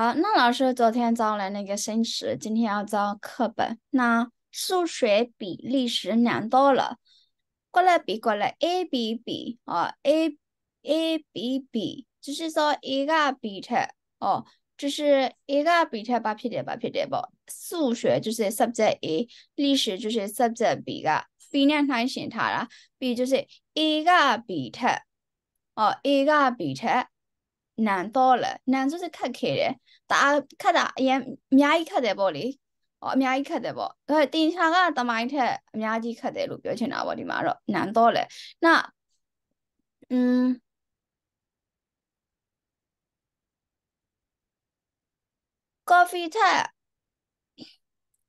好，那老师昨天教了那个生词，今天要教课本。那数学比历史难多了。过来，比过来，A B B 啊，A A B B，就是说一个比特哦，就是一个比特，把撇的，把撇的，不？数学就是 subject A，历史就是 s u B 噶，非常它选它了。B 就是一个比特，哦，一个比特。နန်တော့လေနန်ဆိုစခတ်ခဲ့တယ်တအားခတ်တာအရင်အများကြီးခတ်တယ်ပေါ့လေဟောအများကြီးခတ်တယ်ပေါ့အဲတင်ချာကတမိုင်းထက်အများကြီးခတ်တယ်လို့ပြောချင်တာပေါ့ဒီမှာတော့နန်တော့လေနာอืมကော်ဖီထက်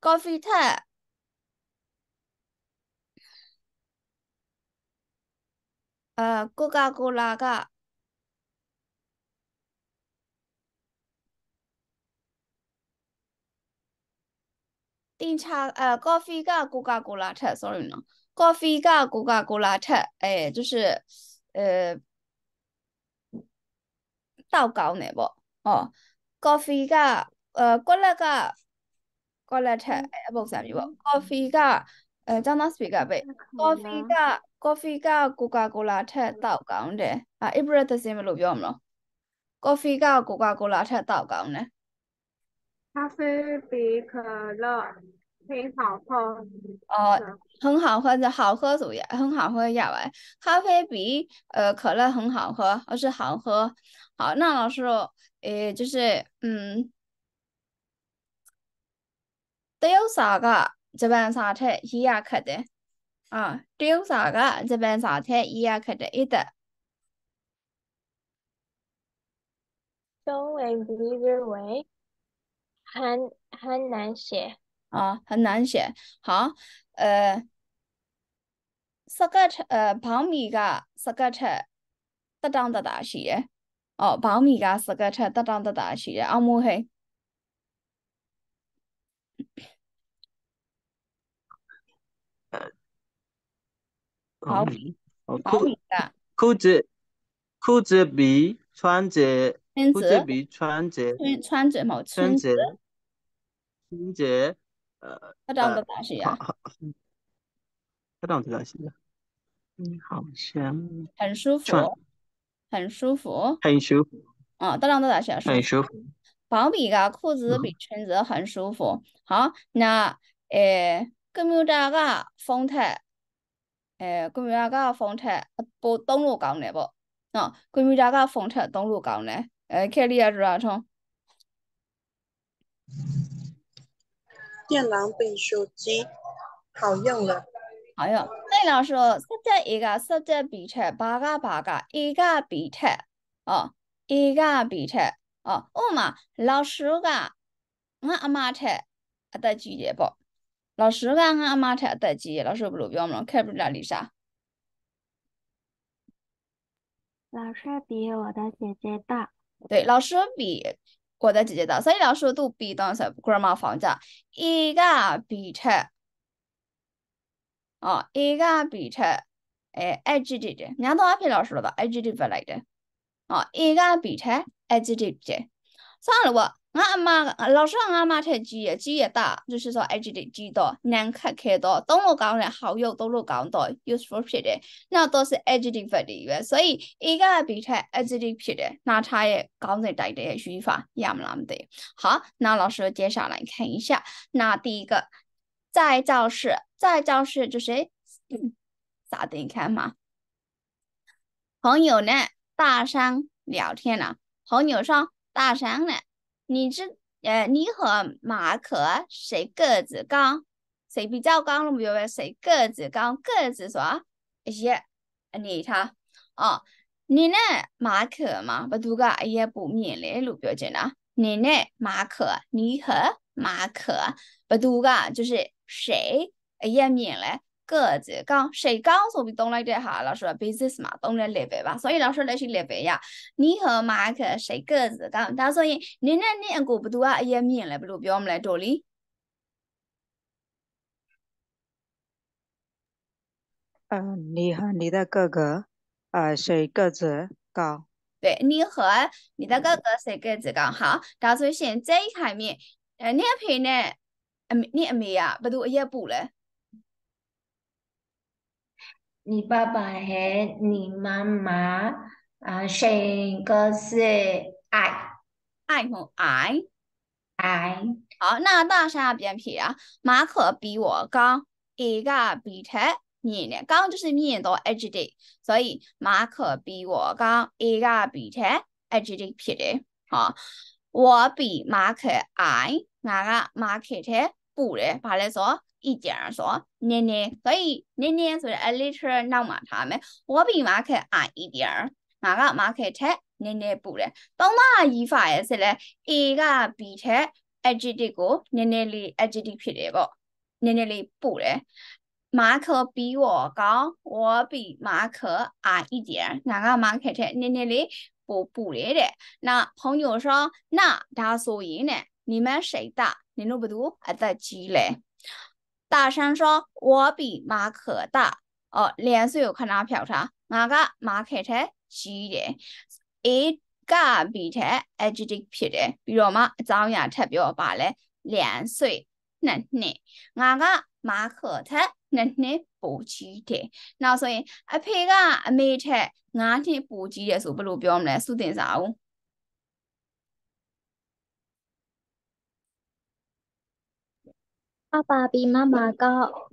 ကော်ဖီထက်အာကိုကာကိုလာကတင်ချာအဲ coffee က Coca-Cola ထက် sorry နော် coffee က Coca-Cola ထက်အဲ就是呃တောက်ကောင်းတယ်ပေါ့ဟော coffee ကအဲကောလက်ကကောလက်ထက်အပုံစံမျိုးပေါ့ coffee ကအဲကျောင်းသားစပီကပဲ coffee က coffee က Coca-Cola ထက်တောက်ကောင်းတယ်အဲ Ibra သစင်မလို့ပြောမလို့ coffee က Coca-Cola ထက်တောက်ကောင်းတယ်咖啡比可乐很好喝，哦，很好喝就好喝主要很好喝，因为咖啡比呃可乐很好喝，而是好喝。好，那老师，诶，就是嗯，都有啥个这边啥车一样可的？啊，都有啥个这边啥车一样可的？一的，小薇，小薇。很很难写啊很难写好呃十个车呃旁边的十个车搭档的大学哦保密的十个车搭档的大学啊么嘿好好酷的裤子裤子比穿着裤子比穿着穿着毛巾林姐，呃，他长的咋呀，他长的咋呀，嗯，好像很舒服，很舒服，很舒服。啊，他长的咋写，很舒服。宝贝噶裤子比裙子很舒服。好，那诶，闺蜜家噶风车？诶，闺蜜家噶房车，一不，东路高嘞不？嗯，闺蜜家噶风车东路高嘞？诶，开哩是哪从？电脑比手机好用了，好用。那老师，现在一个，手加比七，八个八个，一个比七，哦，一个比七，哦。我嘛，老师个，我阿妈车阿得姐姐不？老师个，我阿妈七，得姐。老师不老表嘛，看不了你啥。老师比我的姐姐大。对，老师比。我的姐姐的，所以老师都变动成 grandma 房子，一个比车，哦，一个比车，哎，a d j e 人家 i v 都阿片老师了的 a d j 不来的，哦，一个比车 a d j e 算了我，我阿妈，老师，我阿妈才几页，几月大，就是说 A G 的几多，人看客多，登录高人好友登录高到 u S P P 的，那都是 A G D 发的，所以一个比他 A G 的，P P，那他也高人台的语法也么那么的好，那老师接下来看一下，那第一个，在教室，在教室就是咋的？你看嘛？朋友呢，大声聊天了，朋友说。大山呢？你知呃，你和马可谁个子高？谁比较高？我们有谁个子高？个子说一些，你他哦，你呢？马可嘛，不读个也不免嘞，路标准啊。你呢？马可，你和马可不读个就是谁也免嘞。个子高，谁高ဆိုပြီးသုံးလိုက်တဲ့ဟာလားဆိုတော့ basis မှာသုံးတဲ့ level ပါဆိုရင်လောက်ဆိုလက်ရှိ level ရ你和 Mark 谁个子高ဒါဆိုရင်နင်းနဲ့နင့်အကိုဘသူကအရင်မြင်လဲဘယ်လိုပြောမလဲဒေါ်လီ啊，你和你的哥哥，啊，谁个子高？对，你和你的哥哥谁个子高？好，到最先这一方面，呃，你阿平呢？呃，你阿妹啊，不都一步嘞？你爸爸和你妈妈啊，谁个是爱，爱和爱，爱。好，那大家较撇啊！马可比我高一个比他。你呢？高就是你多一级的，所以马可比我高一个比特，一级的撇的。好，我比马可矮，哪个马可他补的？把来说。一家说年年，所以年年是 a little 闹嘛他们，我比马克矮一点儿，马个马克太年年不嘞，当那语法也是嘞，a 个 b 太 adjective ကို年年လေး adjective ဖြစ်တယ်ပေါ့，年年လေး不嘞。马克比我高，我比马克矮一点。哪个马克太年年里不不来的？那朋友说，那他所以呢？你们谁大？你弄不读，还在积累。大声说：“我比马可大。”哦，脸是有看到飘叉，我个马可的ကြီးတယ်။ A က B ထက် adjective ဖြစ်တယ်ပြီးတော့မှအကြောင်းအရာထပ်ပြောပါလဲလျံဆွေနှစ်နှစ်ငါကမာခေါ်ထက်နှစ်နှစ်ပိုကြီးတယ်နောက်ဆိုရင်အဖေကအမေထက်ငါးနှစ်ပိုကြီးတယ်ဆိုဘယ်လိုပြောမလဲသုတင်စာဦး爸爸比妈妈高，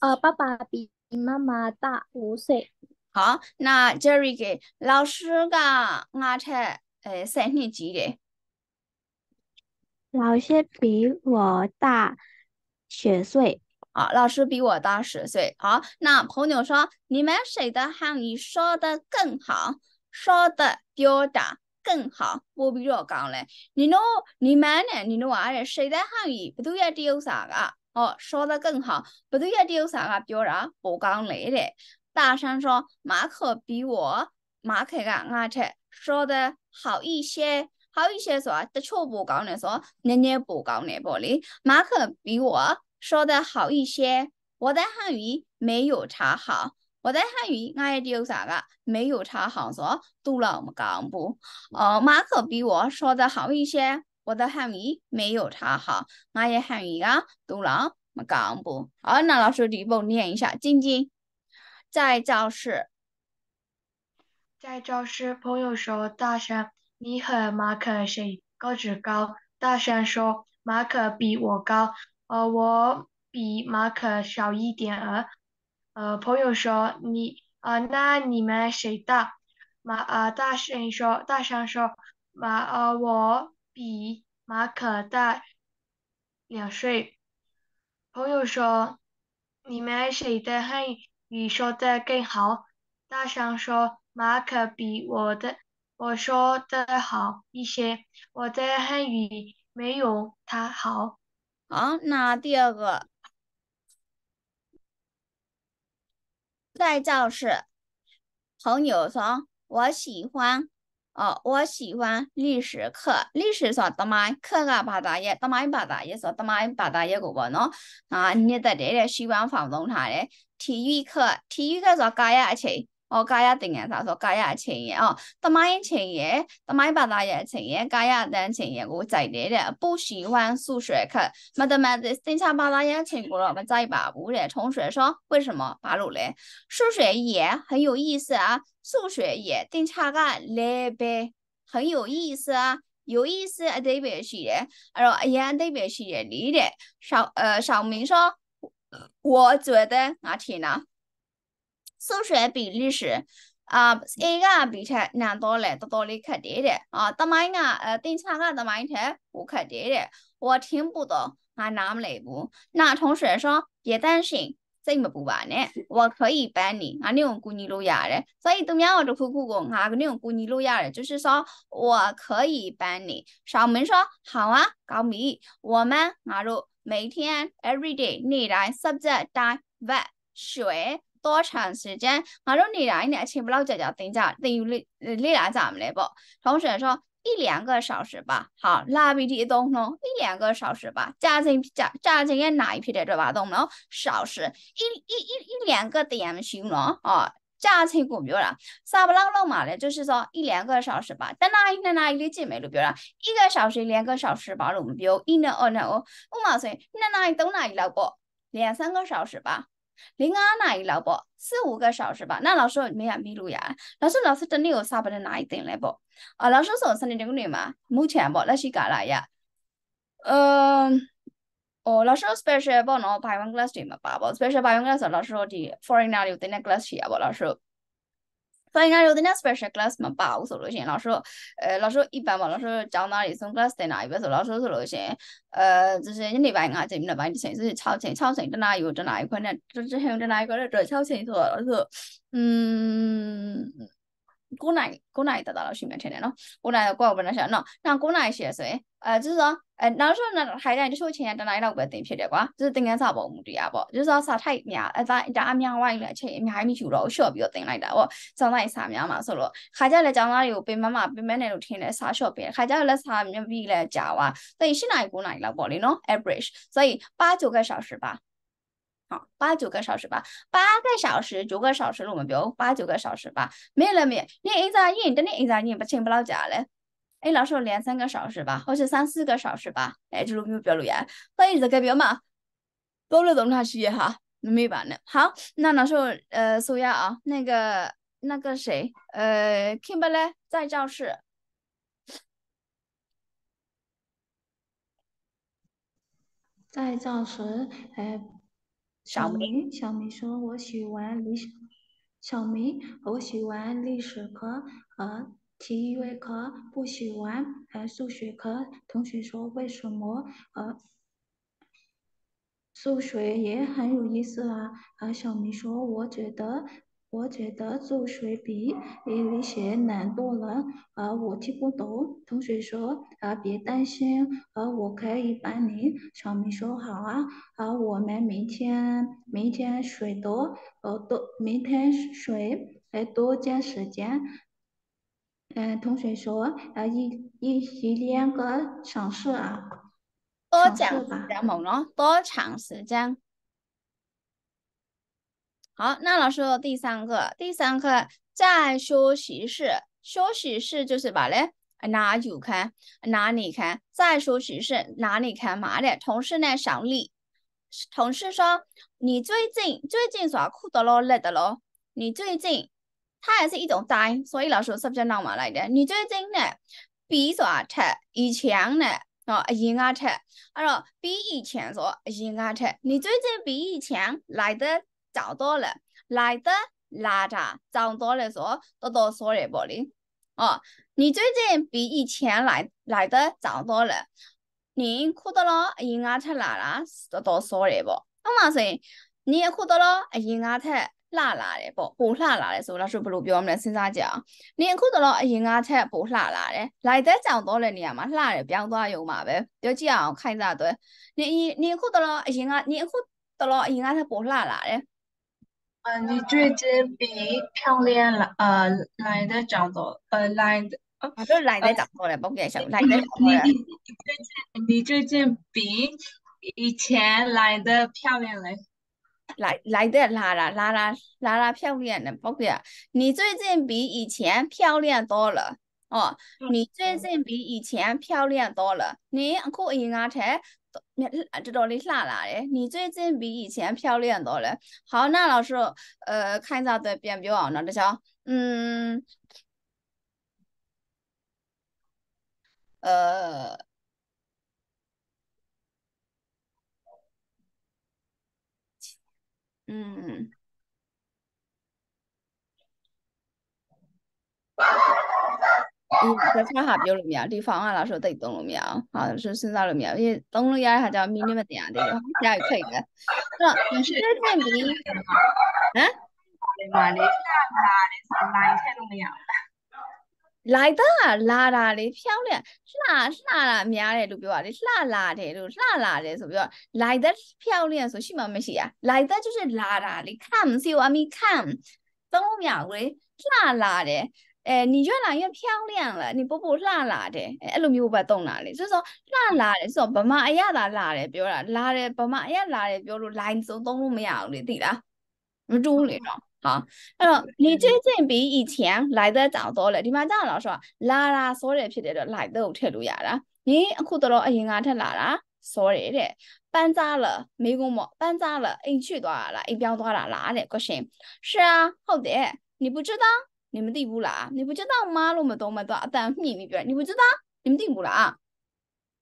啊，爸爸比妈妈大五岁。好，那 Jerry 给老师个阿才，呃，三年级的老师比我大十岁，啊，老师比我大十岁。好，那朋友说，你们谁的汉语说的更好，说的标准，更好ပို့ပြီးတော့ကောင်းလဲနင်တို့နီမန်းနဲ့နင်တို့ကအဲ့ရှိတဲ့ဟောက်ကြီးဘသူရဲ့တရုပ်စာကဟော说的更好ဘသူရဲ့တရုပ်စာကပြောတာပိုကောင်းလေတဲ့大山说马可比我马可ကငါထက်说的好一些好一些ဆိုတာတချို့ပိုကောင်းတယ်ဆိုနည်းနည်းပိုကောင်းတယ်ပေါ့လေ马可比我说的好一些我的汉语没有他好我在汉语，我也有啥个，没有他好说，读了么们讲不。呃，马克比我说的好一些，我的汉语没有他好，我也汉语啊，读了么们讲不。好，那老师，你帮我念一下，静静。在教室，在教室，朋友说大声，你和马克谁个子高？大声说马克比我高，呃，我比马克小一点儿。呃，朋友说你啊，那你们谁大？马啊，大声说，大声说，马啊，我比马可大两岁。朋友说，你们谁的汉语说的更好？大声说，马可比我的我说的好一些，我的汉语没有他好。好，那第二个。再就是朋友说我喜欢哦，我喜欢历史课。历史说သမိုင်း课ကဘာသာရပ်သမိုင်းဘာသာရပ်ဆိုသမိုင်းဘာသာရပ်ကိုပေါ့နော်။အာညစ်သက်တယ်တဲ့ရှီဝမ်ဖောင်သုံးထားတယ်။体育课体育课ဆိုကာယအခြေ။အော်ကာယသင်ခန်းစာဆိုကာယအချိန်ရဲ့အော်သမိုင်းချိန်ရဲ့သမိုင်းဘာသာရဲ့အချိန်ရဲ့ကာယအတန်းချိန်ရဲ့ကိုကြိုက်တယ်တဲ့။အပုရှိဝမ်စုရွှဲခတ် mathematics သင်္ချာဘာသာရဲ့အချိန်ကိုတော့မကြိုက်ပါဘူးတဲ့။ထုံးရွှဲ说为什么ဘာလို့လဲ။数学也很有意思啊，数学也သင်္ချာကလဲပဲ很有意思啊。有意思အတိတ်ပဲရှိတယ်အဲ့တော့အရန်အတိတ်ပဲရှိတယ်လေတဲ့ရှောင်းအဲရှောင်းမင်း说我觉得ငါထင်တာဆိုရှယ်ပြီးလိရှိအာအေကဘီထက်နန်တော့လဲတော်တော်လေးခက်တယ်တဲ့အာတမိုင်းကတင်ချာကတမိုင်းထက်ပိုခက်တယ်တဲ့ဟိုကထင်းပို့တော့ငါနားမလဲဘူးနာထုံးရွှယ်说别担心စိတ်မပူပါနဲ့ဟို可以帮你ငါနေ့ကိုကူညီလို့ရတယ်所以သူများတို့တစ်ခုခုကိုငါနေ့ကိုကူညီလို့ရတယ်就是说我可以帮你小明说好啊高米我们ငါတို့每天 every day နေ့တိုင်း subject တိုင်း verb 学多长时间？我说你来呢，请不了姐姐等一下，等你你来咱们来不？同学说一两个小时吧。好，拉比的东呢？一两个小时吧。家庭家家庭也哪一批的这把东呢？小时一一一一两个点行了啊。ကြာချိန်ကိုပြောတာစာဘလောက်လောက်မှာလဲ就是说一两个小时吧တနားရီနှစ်နာရီလေးကြည့်မယ်လို့ပြောတာ一个小时两个小时吧လို့မပြော一呢二呢哦ဥပမာဆိုရင်နှစ်နာရီသုံးနာရီလောက်ပေါ့两三个小时吧零啊哪一老不四五个小时吧。那老师没有迷路呀？老师老师真的有啥不能哪一点来不？啊，老师说是你这个女嘛，目前不那是干啥呀？嗯。哦，老师 special ပေါ့နော် Bion class တွေမှာပါပေါ့ special Bion class ဆိုတော့老师တို့ဒီ foreigner တွေကိုသင်တဲ့ class ရှိရပေါ့老师တို့ final readiness special class မပါဘူးဆိုလို့ရှိရင်လောက်ဆိုအဲလောက်ဆို IPAN မှာလောက်ဆိုကျောင်းသားတွေ zoom class တင်တာကြီးပဲဆိုလောက်ဆိုဆိုလို့ရှိရင်အဲဆိုရင်ညနေပိုင်း5ချိန်မိနစ်ပိုင်းတစ်ချိန်ဆိုရင်6ချိန်6ချိန်တနားရီကိုတနားရီခွဲနဲ့တစ်ချိန်တနားရီခွဲနဲ့တော့6ချိန်ဆိုတော့ဆိုอืม9နိုင်9နိုင်တတလောက်ရှိမှထင်တယ်နော်9နိုင်ကိုယ့်ကိုဘယ်နှရှာနော်နှောင်9နိုင်ရှိရဆိုရင်အဲ就是说အဲနောက်ဆုံးတော့ထိုင်တိုင်းတချို့ချိန်ကတနိုင်လောက်ပဲတင်ဖြစ်တယ်ကွာ就是သင်ငန်းစာပေါ်မူတရားပေါ့就是说စာထိုက်များအဲဒါဒါအများဝိုင်းလည်းအချိန်အများကြီးမရှိတော့ရှော့ပြီးတော့တင်လိုက်တာပေါ့ကျောင်းသားရေးစာများမှာဆိုတော့ခါကြလည်းကျောင်းသားတွေကိုပင်မမပင်မနဲ့လို့ထင်တယ်စာရှော့ပေးခါကြလည်းစာမြပြီလည်းကြာွာသိရင်၈နိုင်9နိုင်လောက်ပေါ့လေနော် average 所以八九个小时吧好，八九个小时吧，八个小时、九个小时，我们比如八九个小时吧？没了没你一眼，真的，你一眨眼，不请不到家嘞。哎，那时候两三个小时吧，或者三四个小时吧，哎，就路没有不呀。路呀，或者改不嘛？多了东西去哈，没办法。好，那那时候呃，苏亚啊，那个那个谁呃，听不嘞？在教室，在教室，哎。小明，小明说：“我喜欢历史。”小明，我喜欢历史课和体育课，不喜欢呃数学课。同学说：“为什么？”呃，数学也很有意思啊。呃，小明说：“我觉得。”我觉得做水笔比写难多了，啊，我听不懂。同学说，啊，别担心，啊，我可以帮你。小明说好啊，啊，我们明天明天水多，呃，多明天水得多加时间。嗯，同学说，啊，一一一两个小时啊，多长时间？好，那老师第三个，第三个在休息室。休息室就是把嘞拿酒开，哪里开？在休息室哪里开？嘛的，同事呢，小你，同事说：“你最近最近耍酷的咯，累的咯？你最近，它也是一种单。所以老师是不是弄嘛来的？你最近呢，比耍特以前呢，哦，硬啊特，他说比以前说硬啊特，你最近比以前来的。”找到了，来的拉着找到了说多多说的不哩？哦，你最近比以前来来的找到了，你哭到了，人家才拉了多多说的不？那么是，你也哭到了，人家才。လှလာတယ်ပေါ့ပိုလှလာတယ်ဆိုတော့ရှုဘယ်လိုပြောမလဲစဉ်းစားကြအောင်နင်အခုတော့အရင်ကထက်ပိုလှလာတယ်လိုက်သက်ကြောင်တော့တဲ့နေရာမှာလှတယ်ပြောင်းသွားရုံပါပဲပြောကြည့်အောင်ခိုင်းစားသွဲနင်နင်အခုတော့အရင်ကနင်အခုတော့အရင်ကထက်ပိုလှလာတယ်呃，你最近比漂亮了，呃，来的早多，呃，来的，啊，都来的早多了，不客小，来的多嘞。你最近你最近比以前来的漂亮了。来来的啦啦啦啦啦啦漂亮的，不客你最近比以前漂亮多了哦，你最近比以前漂亮多了，你可以啊，才你知道你哪来嘞？你最近比以前漂亮多了。好，那老师，呃，看一下这边别忘了这些，嗯，呃，嗯。嗯，个场合比较面妙，地方啊那时候在一栋楼庙，好是现在楼庙，因为栋楼也还叫美女们这的，也还可以个。那你是这边比，嗯？我的哪嘞！辣辣的，啥哪菜都没有。辣的，辣辣的漂亮，哪？辣哪明仔的就比话的哪辣的，就哪哪的，是比是？辣的漂亮是甚么东西呀？辣的就是辣辣的，看唔是用阿咪看，等我明仔话是哪哪的。哎，你越来越漂亮了，你婆婆辣辣的，哎，老米婆婆懂哪里？就是说辣辣的，说爸妈哎呀辣辣的，比如啦，辣的爸妈哎呀辣的，比如辣你手动都没有的，对啦，不住了咯。好，那么你最近比以前来的早多了，你妈讲了说，辣啦，所以ဖြစ်တယ်来的ထွက်လို့ရတာ။你အခုတော့အရင်ကထက်လာတာဆိုရတဲ့။搬家了，没工么？搬家了，အိမ်去သွားတာလား？အိမ်ပြောင်းသွားတာလားတဲ့ question。是啊，ဟုတ်တယ်。你不知道？你们地不啦？你不知道吗？我们多么多啊！但你那边你不知道，你们地不啦？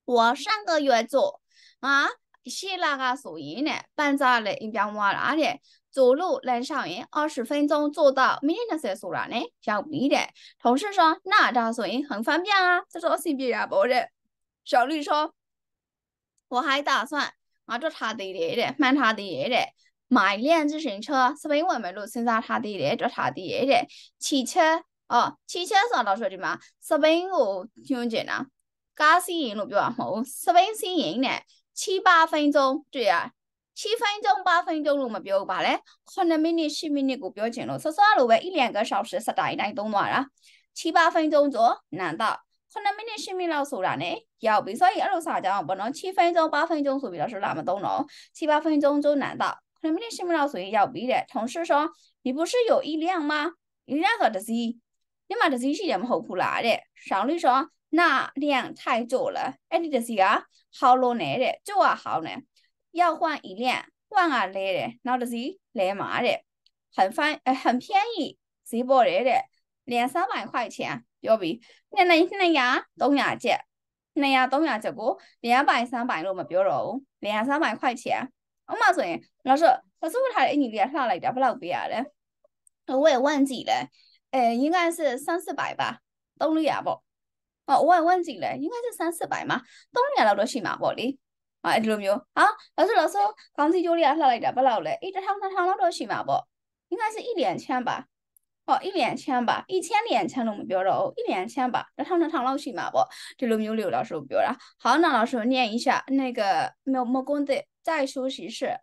我上个月做啊，谢那个手艺呢，搬家了，一边玩了的。走路能上瘾，二十分钟做到，明天才说了呢，要不一点。同事说那张手印很方便啊，这种性别也不认。小绿说，我还打算拿着他的爷爷，买他的爷爷。买辆自行车，是因为没路生产他的嘞，做他的嘞的。汽车哦，汽车上老说的嘛，是因我听见啦，驾驶员路比较好，是因是因呢，七八分钟对啊。七分钟、八分钟လို့မပြောပါနဲ့9မိနစ်10မိနစ်ကိုပြောချင်လို့စောစောလိုပဲ1လံက小时စတိုင်တိုင်းသုံးသွားတာ7 8分钟ဆို难到9မိနစ်10မိနစ်လောက်ဆိုတာ ਨੇ ရောက်ပြီဆိုရင်အဲ့လိုစာကြောင်းပေါ့နော်7分钟8分钟ဆိုပြီးတော့ဆိုလာမသုံးတော့7 8分钟ဆို难到9မိနစ်10မိနစ်ဆိုရင်ရောက်ပြီတဲ့同事说你不是有一辆吗一辆ဆိုတစီးညမှာတစီးရှိတယ်မဟုတ်ဘူးလားတဲ့ရောင်လေး说那辆太旧了အဲ့ဒီတစီးကဟောင်းလုံးနဲ့တဲ့旧啊ဟောင်းနဲ့要换一辆换啊လဲတယ်နောက်တစီးလဲမှာတဲ့很翻很便宜ဈေးပေါ်တယ်တဲ့两三百块钱，要不？那那那呀，东亚姐，那呀东亚姐，我两百三百都没标着，两三百块钱，ဥမာဆိုရင်တော့ဆိုပစုထားတဲ့အင်ကြီးလေးကလှလိုက်တာဘယ်လောက်ပေးရလဲဝယ်ဝန့်ကြည့်လဲအဲ应该是30百吧300ပေါ့ဟောဝယ်ဝန့်ကြည့်လဲ应该是30百嘛300လောက်တော့ရှိမှာပေါ့လေအဲ့ဒီလိုမျိုးဟာဒါဆိုတော့ဆိုခေါင်းစည်းကြိုးလေးကလှလိုက်တာဘယ်လောက်လဲအေး1000 2000လောက်တော့ရှိမှာပေါ့应该是一两千吧ဟော一两千吧一千两千လို့မပြောတော့ဘူး一两千吧1000 2000လောက်ရှိမှာပေါ့ဒီလိုမျိုးလေးကိုတော့ဆိုပြောတာ好那老师念一下那个没有没工资再熟悉是，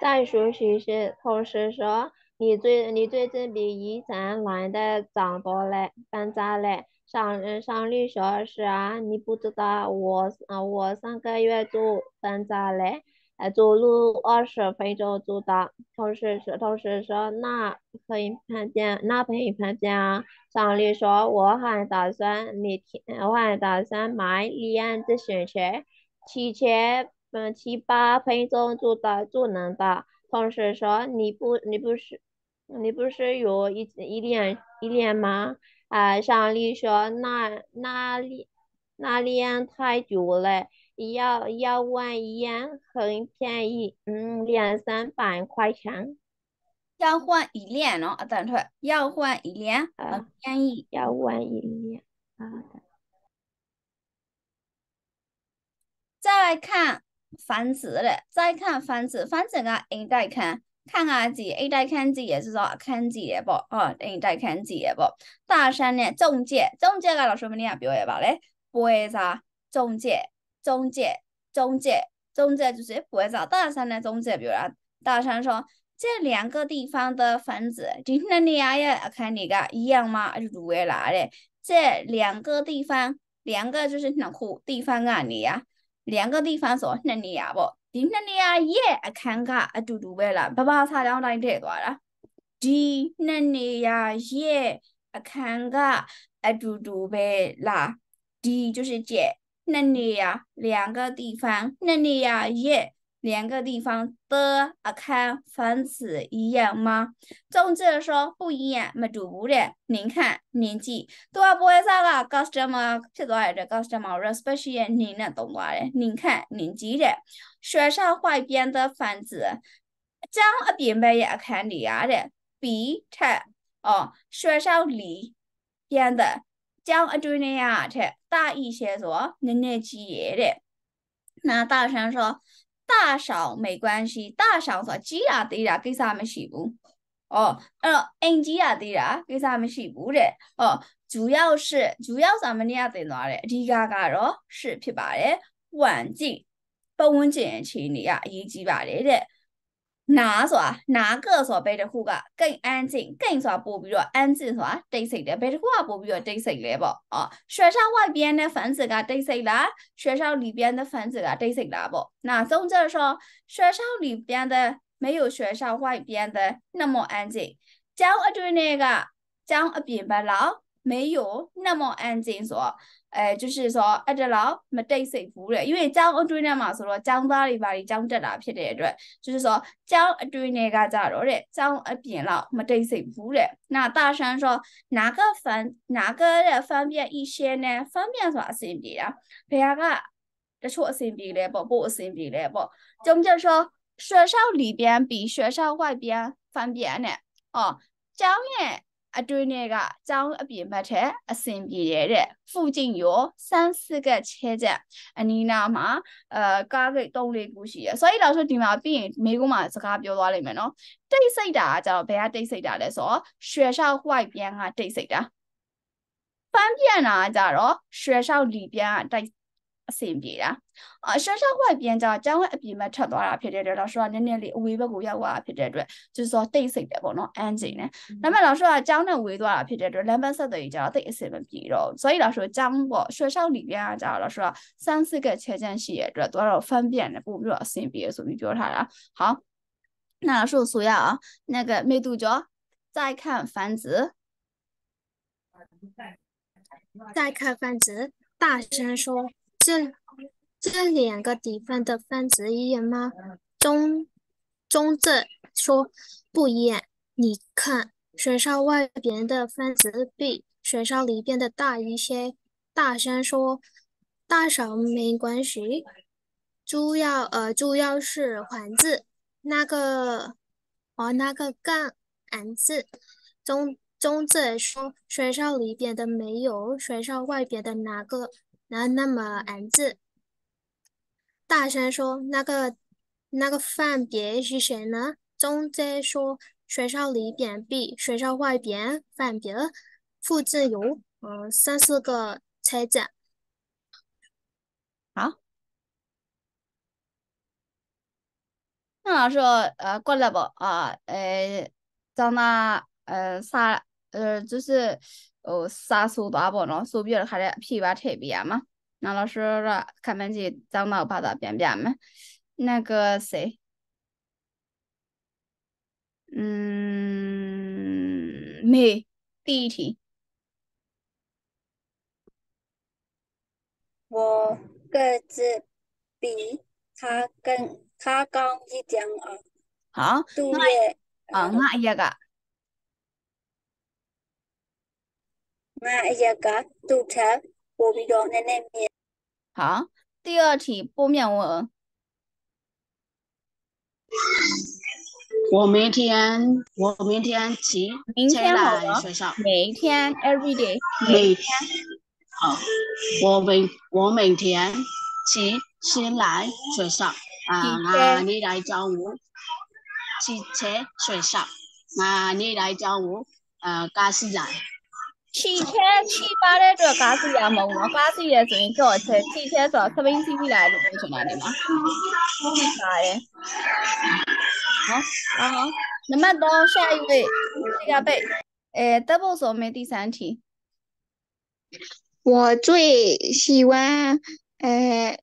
再熟悉是。同事说：“你最你最近比以前来的早多了，搬家了。上上绿学是啊，你不知道我啊，我上个月就搬家了，还路二十分钟，就到。同事说，同事说，那可以看见，那可以见啊。上绿说，我还打算，每天，我还打算买立案自行车。”七千，嗯，七八分钟做到就能到。同事说你不，你不是，你不是有一一年一年吗？啊，像你说那那那年太久了，要要万一很便宜，嗯，两三百块钱。要换一年咯，啊，会要换一年，很便宜，要换一年，啊。再来看房子嘞，再看房子，房子啊，应代看，看啊子 A 代看子也是说看子也不哦，A 代看子也不。大山呢中介，中介个老师们你阿表个吧嘞？不会个中介，中介，中介，中介就是会找大山呢中介表啊。大山说这两个地方的房子，今天你阿要看你个一样吗？还是如何哪的？这两个地方，两个就是哪户地方啊？你啊？两个地方所နှစ်နေရာပေါ့ဒီနှစ်နေရာရဲ့အခန်းကအတူတူပဲလားဗမာစာကြောင်းတိုင်းထည့်သွားတာဒီနှစ်နေရာရဲ့အခန်းကအတူတူပဲလားဒီ就是解နှစ်နေရာ两个地方နှစ်နေရာရဲ့两个地方的啊看房子一样吗？中介说不一样，没住的。您看年纪，都要不会啥个 customer ဖြစ်သွားရတဲ့ customer respect ရဲ့နေနဲ့တုံသွားတယ်။您看年纪的，学校外边的房子，将အပြင်ဘက်ရဲ့အခန်းတွေရတဲ့比ထက်အော်学校里边的ကျောင်းအတွင်းထဲရတဲ့大一些ဆိုတော့နည်းနည်းကြီးရတဲ့။那大声说。大小没关系，大小ဆိုတာကြီးတာသေးတာကိစ္စမရှိဘူး။哦，အဲ့တော့အိမ်ကြီးတာသေးတာကိစ္စမရှိဘူးတဲ့။哦，主要是主要ဆိုတာမနေ့ကသင်သွားတယ်။အဓိကကတော့是ဖြစ်ပါတယ်။环境ပတ်ဝန်းကျင်အခြေအနေကအရေးကြီးပါတယ်တဲ့နာဆိုတာနာကဆိုတာဘယ်တစ်ခုကကိန့်အန်းကျင့်ကိန့်ဆိုတာပို့ပြီးတော့အန်းကျင့်ဆိုတာတိတ်ဆိတ်တယ်ဘယ်တစ်ခုကပို့ပြီးတော့တိတ်ဆိတ်လဲပေါ့အော်ရွှေရှောက်ဝိုက်ပြန်တဲ့ဖန်စစ်ကတိတ်ဆိတ်လားရွှေရှောက်လီပြန်တဲ့ဖန်စစ်ကတိတ်ဆိတ်လားပေါ့နာဆုံးချက်说ရွှေရှောက်လီပြန်တဲ့没有学校外边的那么安静ကျောင်းအတွင်းထဲကကျောင်းအပြင်ဘက်လောက်没有那么安静ဆို哎，就是说，哎，这老没得谁服了，因为讲我对那嘛，说讲道理吧，讲这那撇的对，就是说讲对那个咋着的，讲一遍了没得谁服了。那大山说哪个方哪个人方便一些呢？方便啥性别啊？别个这错性别嘞不，不性别嘞不，咱们就说学校里边比学校外边方便呢。哦，讲耶。အတွင်းထဲကအကြောင်းအပြင်ဘက်ထက်အဆင်ပြေတယ်တဲ့။ဖူကျင်ရောစမ်းစစ်ကချဲချက်အနီးနားမှာအဲကားဂိတ်၃၄ခုရှိတယ်။ဆိုတော့လောက်ဆိုဒီမှာပြီးရင်မိကုန်းမှာစကားပြောသွားလိမ့်မယ်နော်။တိတ်ဆိတ်တာကကျတော့ဘယ်ကတိတ်ဆိတ်တာလဲဆိုတော့ရွှေရှောက် white ပြန်ကတိတ်ဆိတ်တာ။ပန်းပြန်တာကကြတော့ရွှေရှောက်လီပြန်ကတိုက်性别啦，啊，身上会边就讲外一边嘛，赤多啊皮褶皱，老师啊，你那里尾巴骨要啊皮褶皱？就是说，对性的，不能安静的。那么，老师啊，讲的尾巴啊皮褶两蓝色的与叫对性的皮肉，所以老师讲过，学校里边啊，叫老师啊，三四个车间写着多少翻遍的，不比性别，所以叫啥呀？好，那老师说一下啊，那个没多久再看分子，再看分子，大声说。这这两个地方的分子一样吗？中中字说不一样。你看，学校外边的分子比学校里边的大一些。大声说大小没关系，主要呃主要是环字那个哦那个杠汉字。中中字说学校里边的没有，学校外边的哪个？那那么儿子，大声说，那个那个饭别是谁呢？总在说，学校里边比学校外边饭别，附近有嗯三四个菜站。啊？那老师呃过来不啊？呃，张娜，呃啥呃就是。ဟိုစာဆိုသွားပေါ့နော်ဆိုပြီးတော့ခါတဲ့အဖြေပါထည့်ပေးရမှာနောက်တော့ဆိုတော့ခမန်းကြီးကျောင်းသားဘာသာပြန်ပြမယ်那个谁嗯没第一题我个子比他更他高一点啊好那啊那一个那一家噶都才我比较奶奶面。好，第二题波面文。我明天，我明天骑车来学校。每天，every day。每天。好，我明我明天骑车来学校。啊，那你来教我骑车学校。那你来教我呃驾驶员。七天七八的这八水呀嘛，我们加水的时候叫七天多，他明天起来录什么的嘛。好，好好，那么到下一位，小贝，哎，double 说没第三题，我最喜欢哎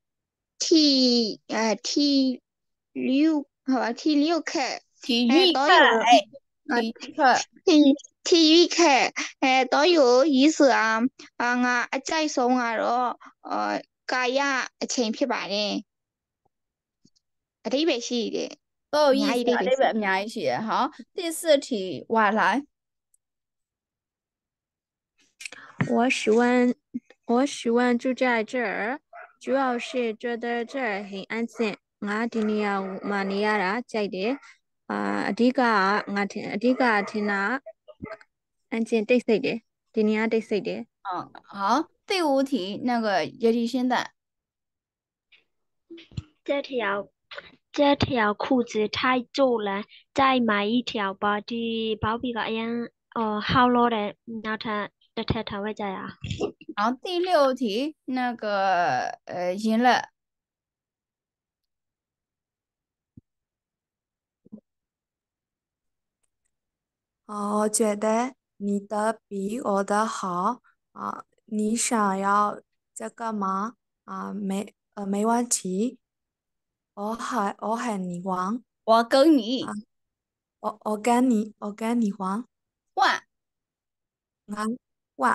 t 哎 t 六好吧，t 六克，体育课，哎，体育课，体。体育课，哎，都有意思啊！啊，我介绍啊，然后，呃，高压铅一班的，一百四的，都有意思啊！一百名，一百名，好，第四题，我来。我喜欢，我喜欢住在这儿，主要是觉得这儿很安全。我天天，马尼亚啊，在这，啊，这个啊，我天，这个天哪！安静对谁的？对你啊，对谁的？嗯，好，第五题那个也是选择。这条这条裤子太皱了，再买一条吧。的宝贝个样，哦，好了的，那他那他他会咋样？好，第六题那个呃，赢了。哦，觉得。你的比我的好啊！你想要这个吗？啊，没，呃，没问题。我喊我喊你玩，我跟你，我我跟你，我跟你玩。我，我，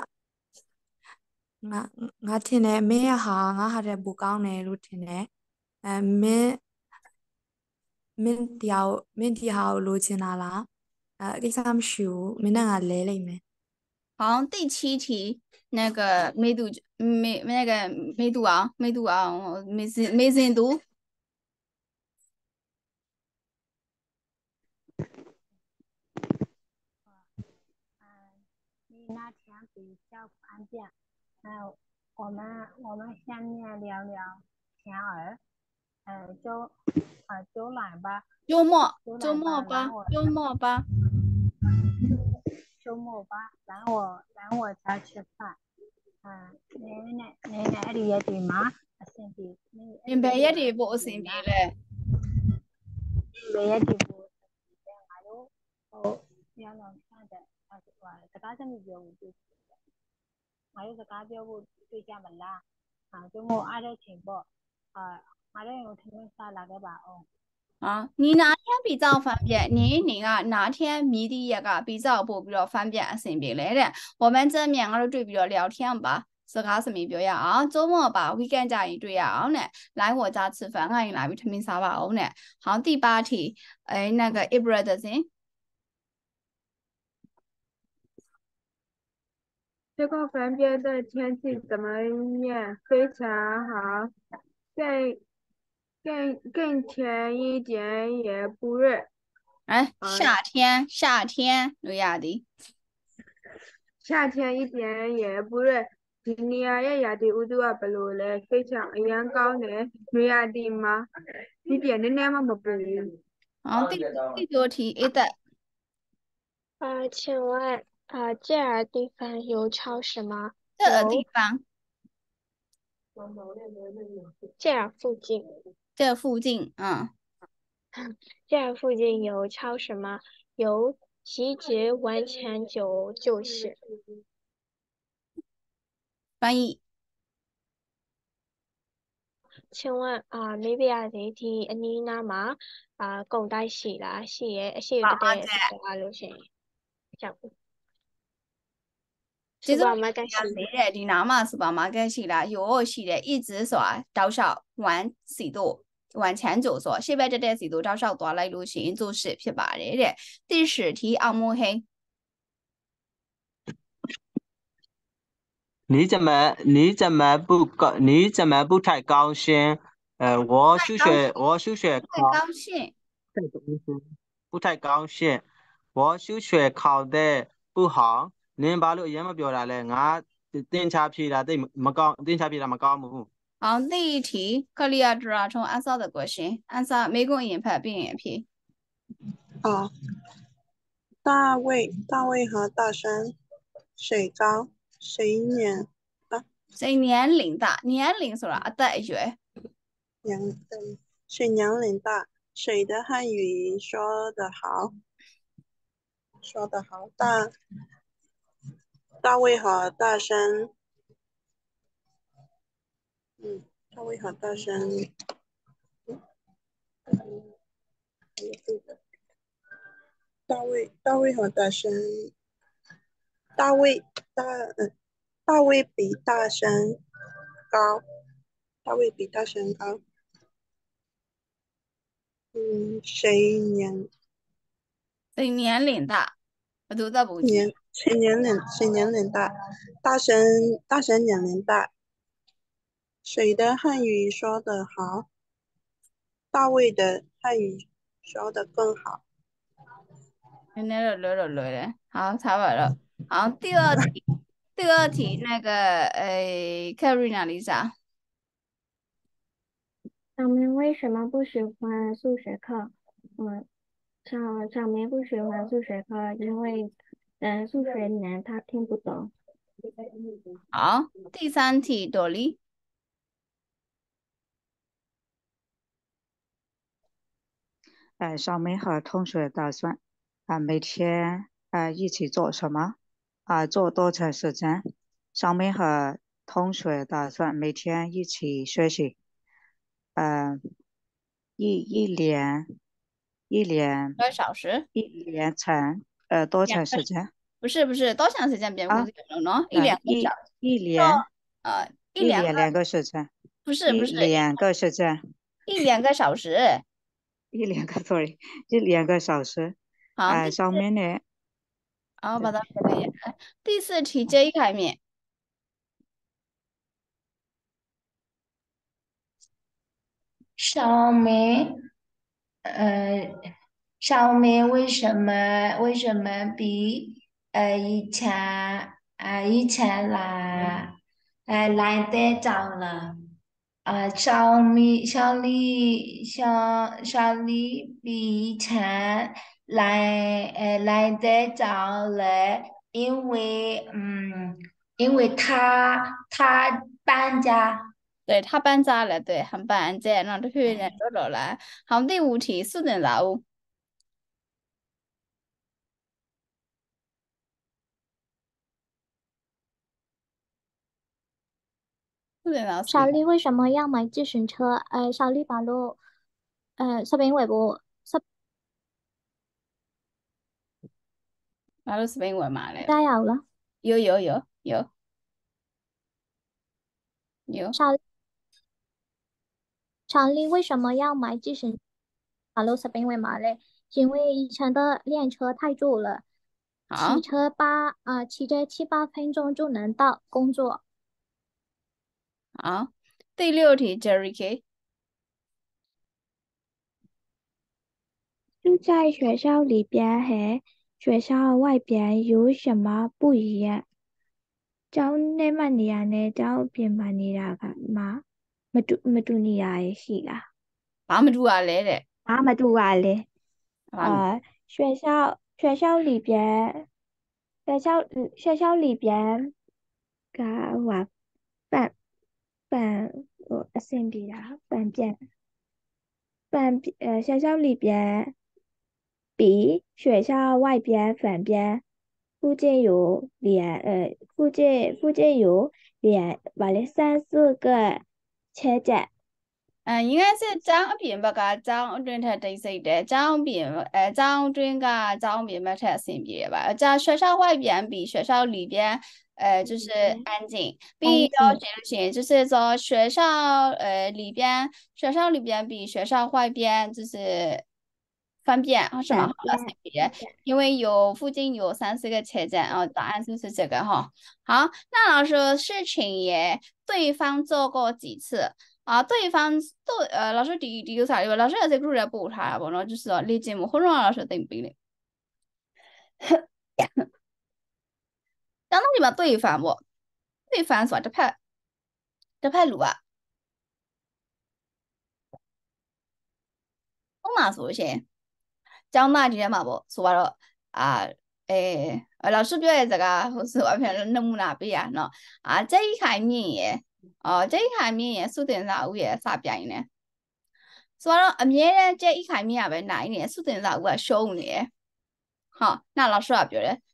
我我听来没好，我还在不讲呢，你听来，嗯没，没条，没条路去哪啦？啊第三十没名那个雷雷们好第七题那个没读没那个没读啊没读啊我没事没认读那天比较关键还有我们我们下面聊聊天儿呃，周啊周奶吧，周末周末吧，周末吧，周末吧，然后然后我才吃饭。啊，奶奶奶奶的也对嘛，အဆင်ပြေ။အင်ဘယ်ရက်တွေပို့အဆင်ပြေလဲ။ဘယ်ရက်တွေပို့လဲငါတို့ဟိုပြောင်းအောင်ဆက်တဲ့အဲ့ဒါစကားသမီးပြောဖို့တွေ့တယ်။ငါတို့စကားပြောဖို့တွေ့ကြမလား။အဲဒါမို့အားတဲ့ချိန်ပေါ့။အာ马来有听啥那个吧？哦。啊，你哪天比较方便？你那个哪天迷的一个比较不比较方便？身边来人，我们这面俺都对比较聊天吧。စကားစမီပြောရအောင်周末ပါ weekend ကြရင်တွေ့ရအောင်နဲ့ live ဝကြ吃饭ငါရင်လာပြီးထမင်းစားပါအောင်နဲ့ဟောင်း第八题အဲ那个 April 的先这个方便的天气怎么样？非常好，在更更甜一点也不热，哎，夏天夏天，对呀的，夏天一点也不热。今年一呀的温度也不热了，非常阳光的，对呀的吗？一点的那么不热。好，第第多题，一的。啊，请问啊，这儿地方有超市吗？这地方，这儿附近。这附近，嗯，这附近有超什么？有集结完全酒，就是。翻译。请问，啊，这边的的，你那嘛？啊，共代喜啦，是的，是有的，是多路线。其实，我们刚虽的你仔嘛是吧，嘛跟谁了，有我谁了，一直说多少玩最多，玩钱走。说，现在这点最多多少多来路行，做视频吧？这第十题，阿莫黑。你怎么，你怎么不高？你怎么不太高兴？呃，我数学，我数学，不高兴。不太高兴，我数学考的不好。零八六，也冇表达来嘞，牙电车皮啦，电冇冇高，电车皮啦冇高冇。好，第一题，克里亚主要从安萨的过线，安萨没过眼拍变眼皮。哦，大卫，大卫和大山，谁高？谁年？啊，谁年龄大？年龄是吧？大学。年龄，谁年龄大？谁的汉语说得好？说得好大。大卫和大山，嗯，大卫和大山，嗯大卫大卫和大山，大卫大嗯，大卫比大山高。大卫比大山高。嗯，谁年？你年龄大，我读在五年。水年龄水年龄大，大神，大神年龄大。谁的汉语说的好？大卫的汉语说的更好。好，差完了。好，第二题，第二题，那个，哎，Carina，Lisa，小明为什么不喜欢数学课？嗯，小小明不喜欢数学课，因为。嗯，数学难，他听不懂。好，第三题，朵莉。哎，小明和同学打算啊，每天啊一起做什么？啊，做多长时间？小明和同学打算每天一起学习。嗯，一一年，一年。多少时？一年乘。呃，多长时间？不是不是，多长时间？别不了一两个小时，一两，呃，一两，一两两个时辰，不是不是两个时辰，一两个小时，一两个多，一两个小时。好，上面呢？啊，后把它第四题揭一面，上面呃。上面为什么为什么比呃以前啊以前来，呃来得早了？啊，上面小李小小李比以前来呃来得早了，因为嗯，因为他他搬家，对他搬家了，对，他搬家然后去人多走了。好，第五题，四年级。小丽为什么要买自行车？哎，小丽马路，哎，士为不博，马路是被我博嘞？在有了，有有有有有。小丽，小丽为什么要买自行车？马路是因为马嘞？因为以前的练车太久了，骑车八啊，骑车七八分钟就能到工作。好，第六题，Jerry K。住在学校里边和学校外边有什么不一样？ကျောင်းထဲမှာနေရနဲ့ကျောင်းအပြင်မှာနေတာကမမတူမတူနေရရှိတာ။ဘာမတူရလဲတဲ့။ဘာမတူရလဲ။အာ学校学校里边学校学校里边ကဟိုပါ半呃，性别呀，半边，半边呃，学校里边比学校外边反边，附近有两呃，附近附近有两，完了三四个车站。嗯，应该是张边吧？嘎，张中才对谁的张边，呃，张边噶张边嘛，才是身边吧？在学校外边比学校里边。呃，就是安静，比上学就行，就是从学校呃里边，学校里边比学校外边就是方便，是蛮好的。因为因为有附近有三四个车站，哦，答案就是这个哈。好，那老师事情也对方做过几次啊？对方都呃，老师第第有啥？啥？老师老在故意要补他，补了就是说，你建武和钟老师等不了。当那里嘛对反不？对反说这派这派路啊，我嘛说些，讲哪里的嘛不？说了啊，哎，老师表的这个是完全那么那边喏，啊这一看面也，哦这一看面也，苏定啥物也啥边呢？ဆိုတော့အမြဲတမ်းကြက်အိခိုင်မြရပဲနိုင်နေစုတင်စာဦးကရှုံးနေတယ်။ဟောနာလောက်ရှော့ပြောတယ်။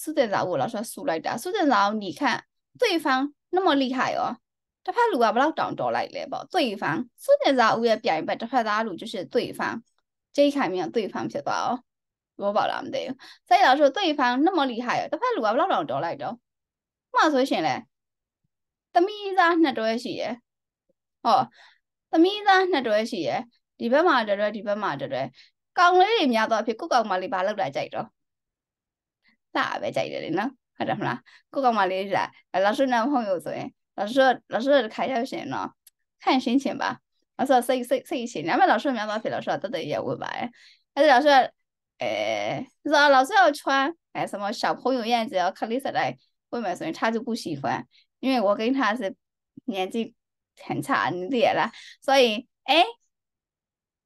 苏镇长我老说苏来的，苏镇长你看对方那么厉害哦，这怕路啊不老长多来嘞不？对方苏镇长我也表演不，这怕大路就是对方这一看面对方知道哦，我保了的。再老说对方那么厉害哦，这怕路啊不老长多来着，嘛所以说嘞，သမီးသားနှစ်တွဲရှိရဲ့။ဟောသမီးသားနှစ်တွဲရှိရဲ့။ဒီဘက်မှာတွဲဒီဘက်မှာတွဲကောင်လေးတွေများတော့အဖြစ်ကုကောင်မလေးဘာလောက်တာကြိုက်တော့大二在这里呢，还讲什么？我刚问了一句：“老师男朋友做？老师说：老师看心情了，看心情吧。老师说：谁谁生气，两位老师明天老师说都得要雾霾。还是老师，哎，你说老师要穿哎什么小朋友样子？要考虑下来，我所以他就不喜欢，因为我跟他是年纪很差你的啦。所以，哎，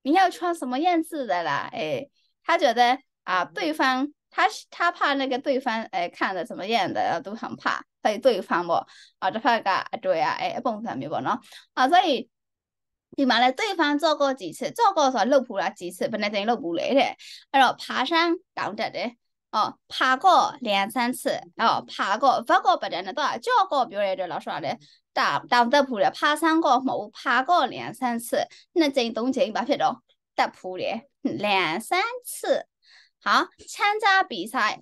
你要穿什么样子的啦？哎，他觉得啊，对方。他他怕那个对方哎看着怎么样的都很怕，所以对方不啊这怕个对啊哎蹦出来没不喏啊所以ဒီမှာလဲ对方做过几次做过ဆိုတာလှုပ်ဖူးတာ几次ဘယ်နှစ်ကြိမ်လှုပ်ဘူးလဲတဲ့အဲ့တော့爬山တောင်းတက်တယ်哦，爬过两三次，哦，爬过，爬过不然的多少，教过别人的老师的，打打得普的，爬山过某，爬过两三次，那真懂钱把皮着，打普的两三次，ဟာချမ်းသာပီဆိုင်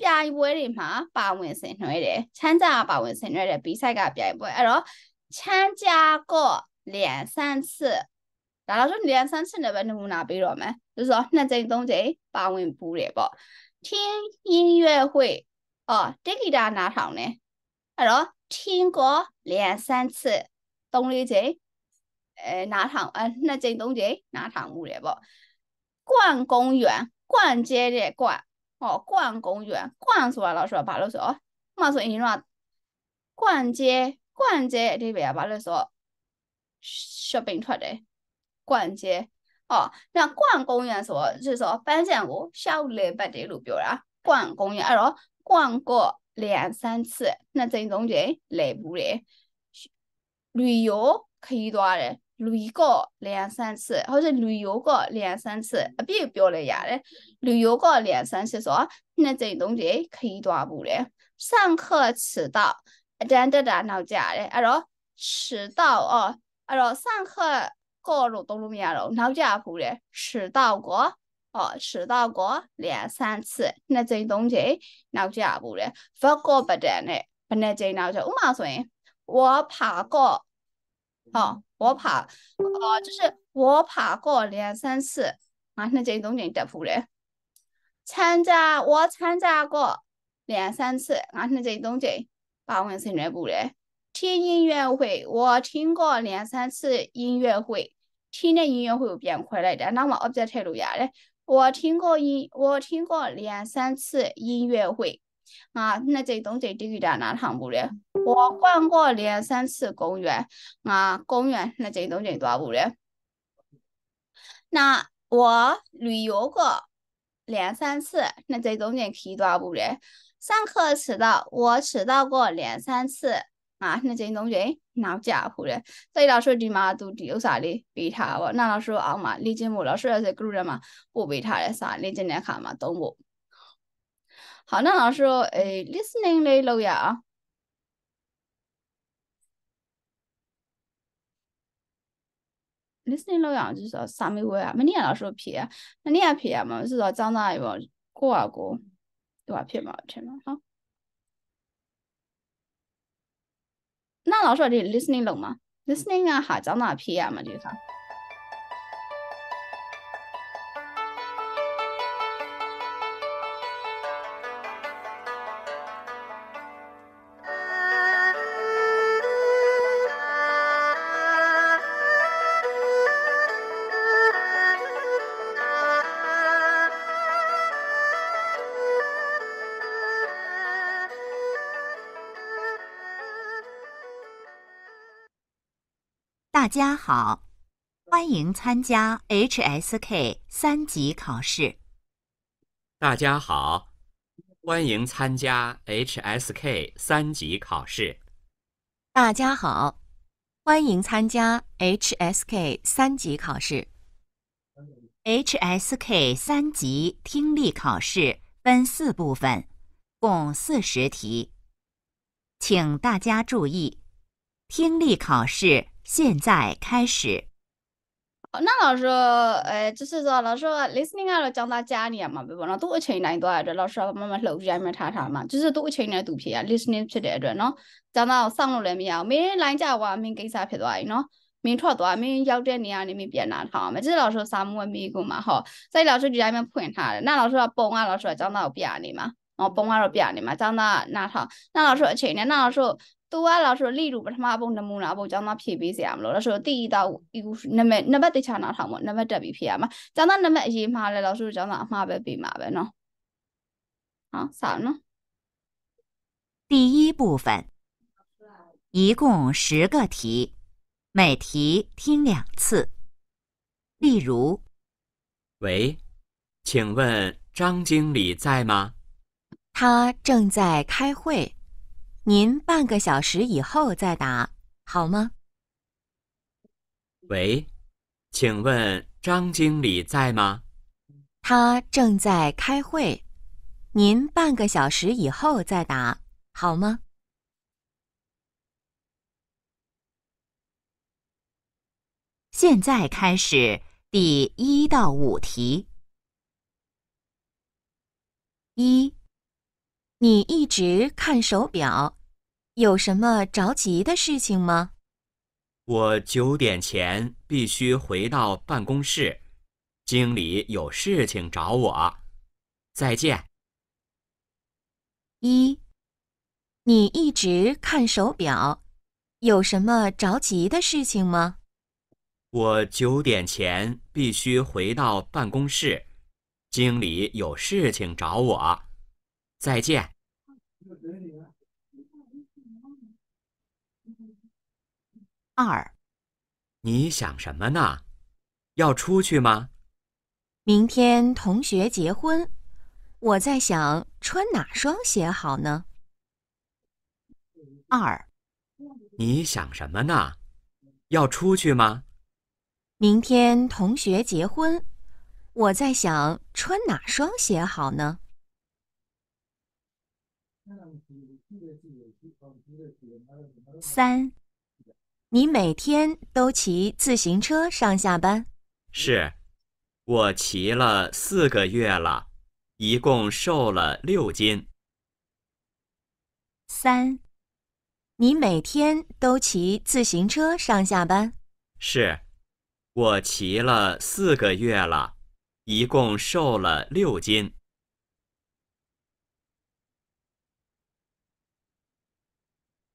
ပြိုင်ပွဲတွေမှာပါဝင်ဆင်နွှဲတယ်ချမ်းသာပါဝင်ဆင်နွှဲတယ်ပီဆိုင်ကပြိုင်ပွဲအဲ့တော့ချမ်းသာကော两三次ဒါတော့ကျွန်တော်30နဲ့ပဲနမူနာပေးတော့မယ်ဆိုတော့နှစ်ကြိမ်သုံးကြိမ်ပါဝင်ပူးတယ်ပေါ့听音乐会အော်တက်ဂီတာနားထောင်တယ်အဲ့တော့听过两三次သုံးလေးကြိမ်အဲနားထောင်အဲနှစ်ကြိမ်သုံးကြိမ်နားထောင်မှုတယ်ပေါ့逛公园逛街的逛哦，逛公园，逛ဆိုတာတော့ဆိုတာဘာလို့ဆိုတော့ဥမာဆိုအရင်က逛街逛街အဓိပ္ပာယ်ကဘာလို့ဆိုတော့ shopping ထွက်တယ်逛街哦，那逛公园ဆိုတော့就是说ပန်းခြံကိုရှောက်လည်ပတ်တယ်လို့ပြောတာ逛公园အဲ့တော့逛过两三次နှစ်ကြိမ်သုံးကြိမ်လည်ဘူးတယ်旅游ခီးသွားတယ်လူကြီးကော့လျံဆန်းစစ်ဟုတ်တယ်လူရိုးကော့လျံဆန်းစစ်အပြည့်ပြောလဲရတယ်လူရိုးကော့လျံဆန်းစစ်ဆိုတာနှစ်ကြိမ်သုံးကြိမ်ခရီးသွားဘူးတယ်上课迟到အတန်းတက်တာနောက်ကျရတယ်အဲ့တော့迟到အော်အဲ့တော့上课ကော့လို့သုံးလို့မရတော့နောက်ကျဘူးတယ်迟到过哦，迟到过两三次，那这东西闹架不嘞？不过不得呢，不那这闹架。我嘛说，我爬过，哦，我爬，呃，就是我爬过两三次啊，那这东西得不嘞？参加我参加过两三次啊，那这东西把我承认不嘞？听音乐会，我听过两三次音乐会，听的音乐会变回来的，那么 object 路呀嘞？我听过音，我听过两三次音乐会。ငါနှစ်ကြိမ်သုံးကြိမ်တိဂီတာနားထောင်ဘူးတယ်我逛过连三次公园ငါ公园နှစ်ကြိမ်သုံးကြိမ်သွားဘူးတယ်那我旅游过两三次နှစ်ကြိမ်သုံးကြိမ်ခီးသွားဘူးတယ်上课迟到我迟到过两三次啊နှစ်ကြိမ်သုံးကြိမ်နောက်ကျဘူးတယ်所以老师ဒီမှာသူဒီဥစ္စာလေးပေးထားပါဗော那老师အောက်မှာလေ့ကျင့်ဖို့老师ရဲ့ group ထဲမှာပို့ပေးထားတဲ့စာလေ့ကျင့်တဲ့အခါမှာသုံးဖို့好，那老师说，诶，listening 嘞，老呀。listening လောက်ရအောင်ဆိုတော့စာမေးပွဲอ่ะမနေ့ကတော့ဆိုဖြေอ่ะမနေ့ကဖြေရမှာဆိုတော့ចောင်းသားရေပေါ့ကိုယ့်ဟာကိုယ်သူကဖြစ်မှာထင်မှာဟုတ်那老师说这 listening လောက်မှာ listening ကဟာចောင်းသားဖြေရမှာဒီခါ大家好，欢迎参加 HSK 三级考试。大家好，欢迎参加 HSK 三级考试。大家好，欢迎参加 HSK 三级考试。HSK 三级听力考试分四部分，共四十题，请大家注意，听力考试。现在开始。哦，那老师，呃，就是说，老师，listening 啊，讲到家里嘛，比如说，那多钱人多来老师，慢慢老师家里面查查嘛，就是多钱人图片啊，listening 出来着喏，讲到上路里没有？没人人家话，名给介绍片多来呢，名出多啊，名人焦点里啊，名人别拿他套嘛，就是老师三五个咪个嘛哈，在老师家里面陪他。那老师啊，保安老师讲到别里嘛，哦，保安说别里嘛，讲到那他。那老师去年，那老师。对啊，老师，例如不他妈不那么难不叫那偏僻些么？老师，第一道那么那么得巧那什么？那么特别偏嘛？叫那那呢？第一部分，一共十个题，每题听两次。例如，喂，请问张经理在吗？他正在开会。您半个小时以后再打好吗？喂，请问张经理在吗？他正在开会。您半个小时以后再打好吗？现在开始第一到五题。一。你一直看手表，有什么着急的事情吗？我九点前必须回到办公室，经理有事情找我。再见。一，你一直看手表，有什么着急的事情吗？我九点前必须回到办公室，经理有事情找我。再见。二，你想什么呢？要出去吗？明天同学结婚，我在想穿哪双鞋好呢。二，你想什么呢？要出去吗？明天同学结婚，我在想穿哪双鞋好呢。三，你每天都骑自行车上下班？是，我骑了四个月了，一共瘦了六斤。三，你每天都骑自行车上下班？是，我骑了四个月了，一共瘦了六斤。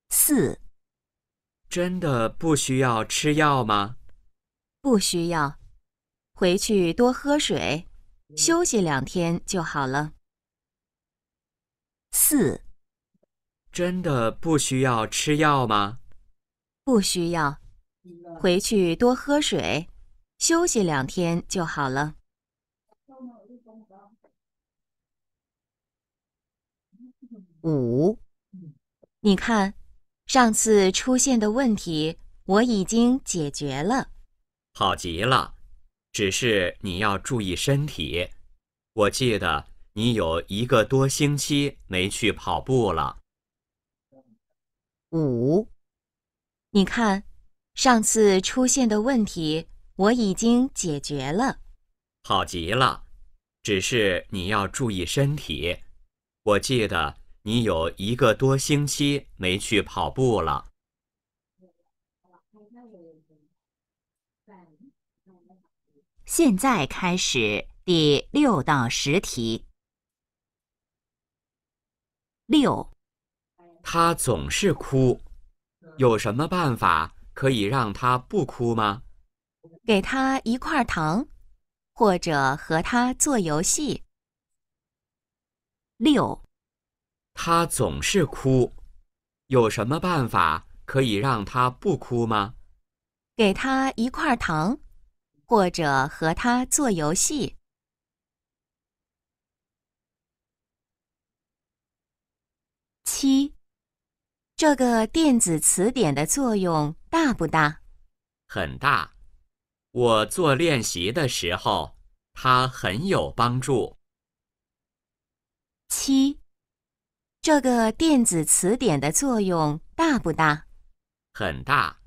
四。真的不需要吃药吗？不需要，回去多喝水，休息两天就好了。四，真的不需要吃药吗？不需要，回去多喝水，休息两天就好了。五，你看。上次出现的问题我已经解决了，好极了。只是你要注意身体，我记得你有一个多星期没去跑步了。五，你看，上次出现的问题我已经解决了，好极了。只是你要注意身体，我记得。你有一个多星期没去跑步了。现在开始第六到十题。六，他总是哭，有什么办法可以让他不哭吗？给他一块糖，或者和他做游戏。六。他总是哭，有什么办法可以让他不哭吗？给他一块糖，或者和他做游戏。七，这个电子词典的作用大不大？很大，我做练习的时候，它很有帮助。七。这个电子词典的作用大不大？很大，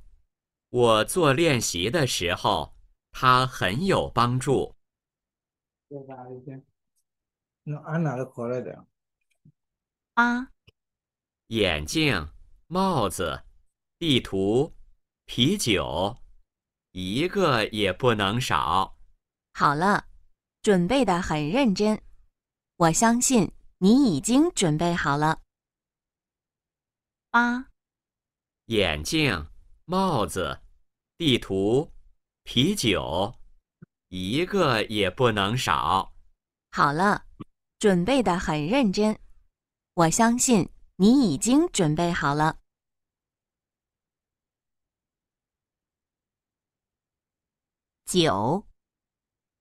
我做练习的时候，它很有帮助。那俺回来啊？眼镜、帽子、地图、啤酒，一个也不能少。好了，准备的很认真，我相信。你已经准备好了。八，眼镜、帽子、地图、啤酒，一个也不能少。好了，准备的很认真，我相信你已经准备好了。九，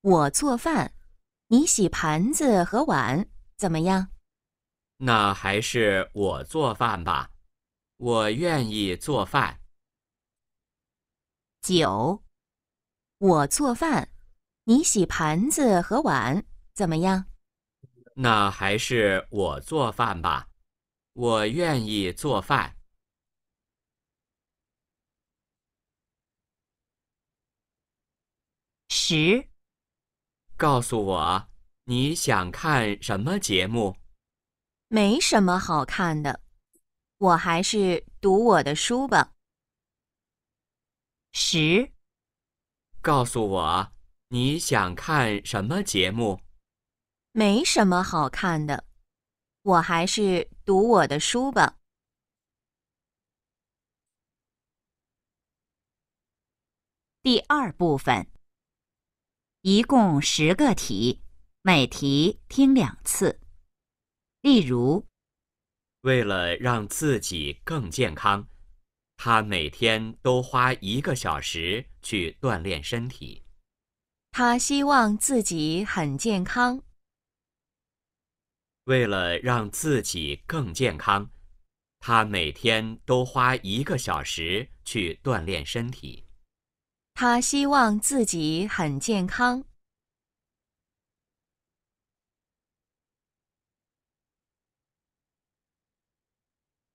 我做饭，你洗盘子和碗，怎么样？那还是我做饭吧，我愿意做饭。九，我做饭，你洗盘子和碗，怎么样？那还是我做饭吧，我愿意做饭。十，告诉我你想看什么节目？没什么好看的，我还是读我的书吧。十，告诉我你想看什么节目？没什么好看的，我还是读我的书吧。第二部分，一共十个题，每题听两次。例如，为了让自己更健康，他每天都花一个小时去锻炼身体。他希望自己很健康。为了让自己更健康，他每天都花一个小时去锻炼身体。他希望自己很健康。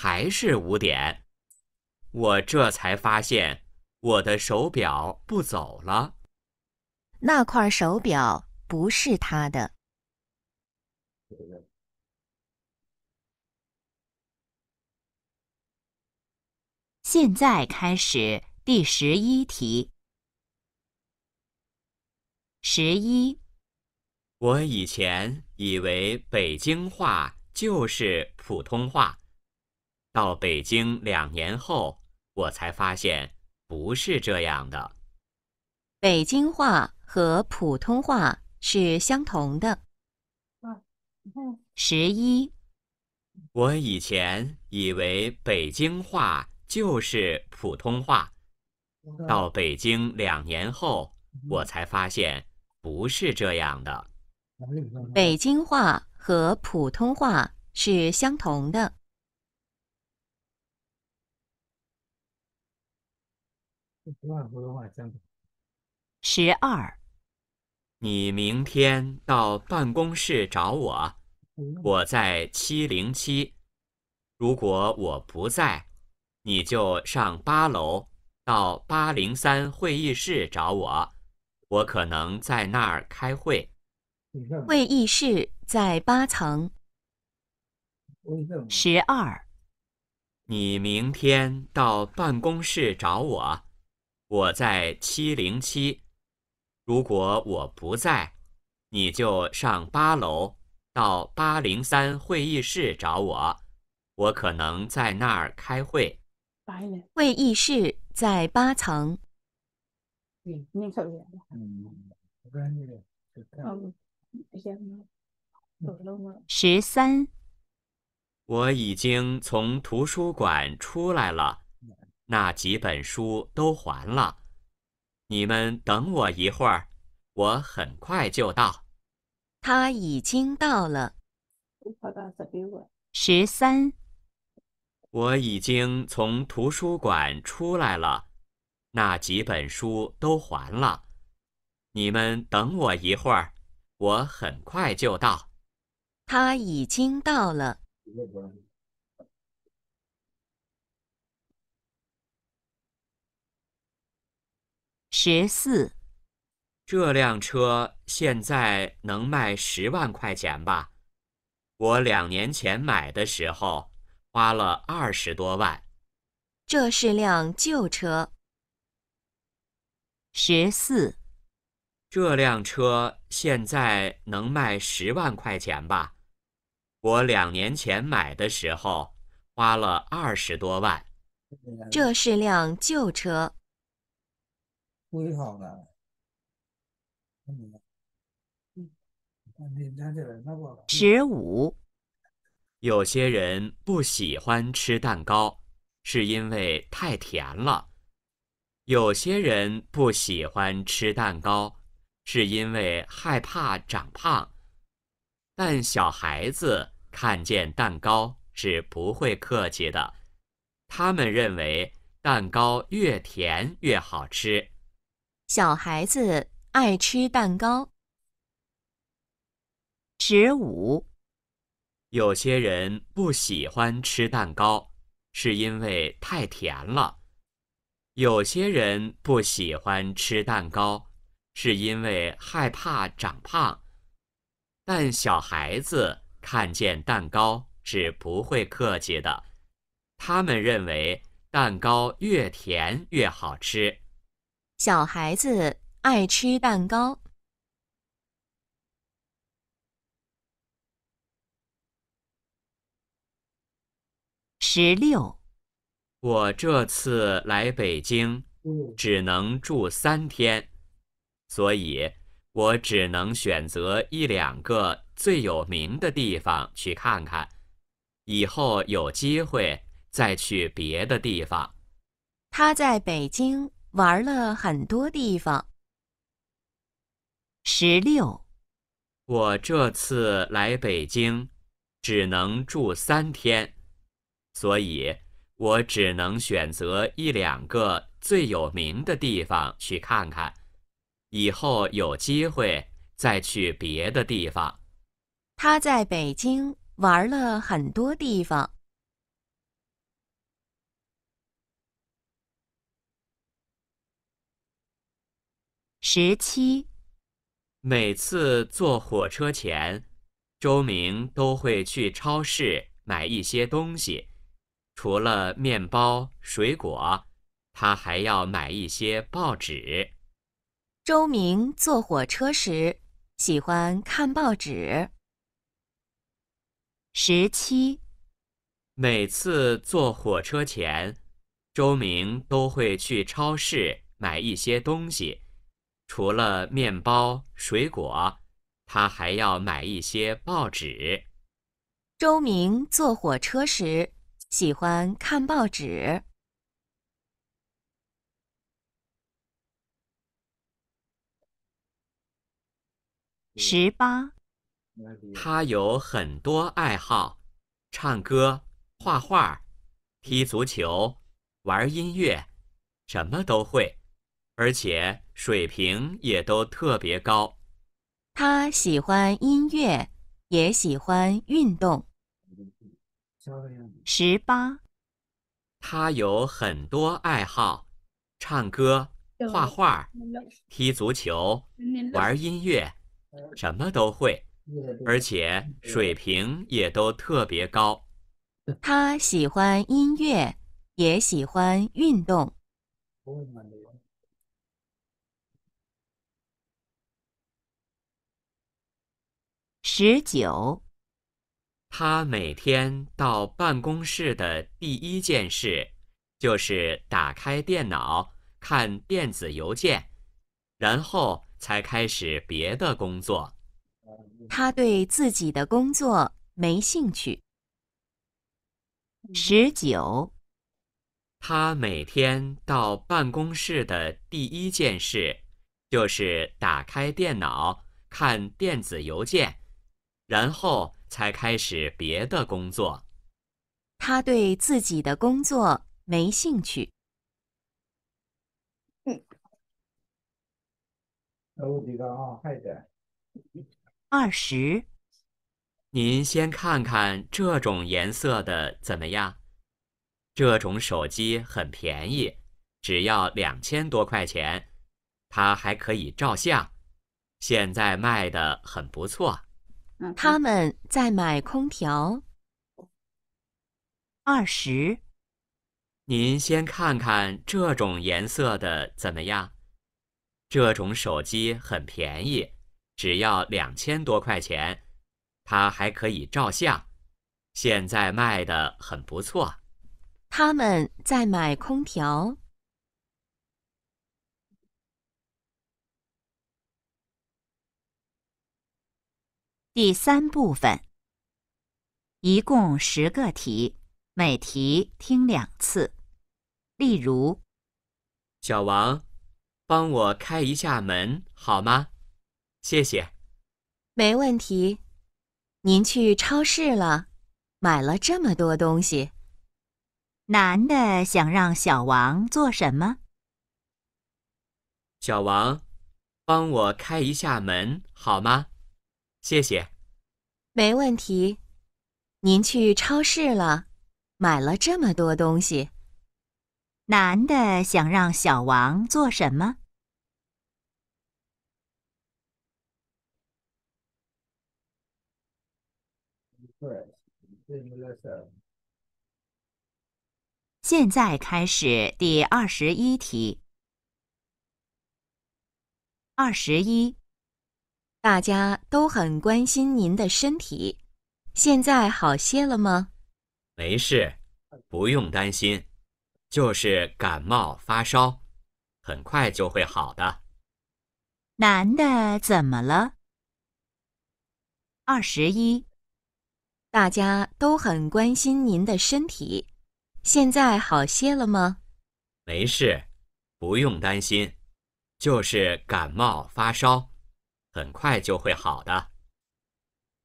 还是五点，我这才发现我的手表不走了。那块手表不是他的。现在开始第十一题。十一，我以前以为北京话就是普通话。到北京两年后，我才发现不是这样的。北京话和普通话是相同的。十一。我以前以为北京话就是普通话，到北京两年后，我才发现不是这样的。北京话和普通话是相同的。十二，你明天到办公室找我，我在七零七。如果我不在，你就上八楼到八零三会议室找我，我可能在那儿开会。会议室在八层。十二，你明天到办公室找我。我在七零七。如果我不在，你就上八楼到八零三会议室找我。我可能在那儿开会。会议室在八层。十三。我已经从图书馆出来了。那几本书都还了，你们等我一会儿，我很快就到。他已经到了，十三。我已经从图书馆出来了，那几本书都还了，你们等我一会儿，我很快就到。他已经到了。十四，这辆车现在能卖十万块钱吧？我两年前买的时候花了二十多万。这是辆旧车。十四，这辆车现在能卖十万块钱吧？我两年前买的时候花了二十多万。这是辆旧车。十五。有些人不喜欢吃蛋糕，是因为太甜了；有些人不喜欢吃蛋糕，是因为害怕长胖。但小孩子看见蛋糕是不会客气的，他们认为蛋糕越甜越好吃。小孩子爱吃蛋糕。十五，有些人不喜欢吃蛋糕，是因为太甜了；有些人不喜欢吃蛋糕，是因为害怕长胖。但小孩子看见蛋糕是不会客气的，他们认为蛋糕越甜越好吃。小孩子爱吃蛋糕。十六，我这次来北京只能住三天，所以我只能选择一两个最有名的地方去看看。以后有机会再去别的地方。他在北京。玩了很多地方。十六，我这次来北京，只能住三天，所以我只能选择一两个最有名的地方去看看。以后有机会再去别的地方。他在北京玩了很多地方。十七，每次坐火车前，周明都会去超市买一些东西。除了面包、水果，他还要买一些报纸。周明坐火车时喜欢看报纸。十七，每次坐火车前，周明都会去超市买一些东西。除了面包、水果，他还要买一些报纸。周明坐火车时喜欢看报纸。十八，他有很多爱好：唱歌、画画、踢足球、玩音乐，什么都会。而且水平也都特别高。他喜欢音乐，也喜欢运动。十八。他有很多爱好：唱歌、画画、踢足球、玩音乐，什么都会。而且水平也都特别高。他喜欢音乐，也喜欢运动。十九，他每天到办公室的第一件事，就是打开电脑看电子邮件，然后才开始别的工作。他对自己的工作没兴趣。十九，他每天到办公室的第一件事，就是打开电脑看电子邮件。然后才开始别的工作。他对自己的工作没兴趣。二十，您先看看这种颜色的怎么样？这种手机很便宜，只要两千多块钱。它还可以照相，现在卖的很不错。他们在买空调，二十。您先看看这种颜色的怎么样？这种手机很便宜，只要两千多块钱，它还可以照相，现在卖的很不错。他们在买空调。第三部分，一共十个题，每题听两次。例如，小王，帮我开一下门好吗？谢谢。没问题。您去超市了，买了这么多东西。男的想让小王做什么？小王，帮我开一下门好吗？谢谢，没问题。您去超市了，买了这么多东西，男的想让小王做什么？现在开始第二十一题。二十一。大家都很关心您的身体，现在好些了吗？没事，不用担心，就是感冒发烧，很快就会好的。男的怎么了？二十一，大家都很关心您的身体，现在好些了吗？没事，不用担心，就是感冒发烧。很快就会好的。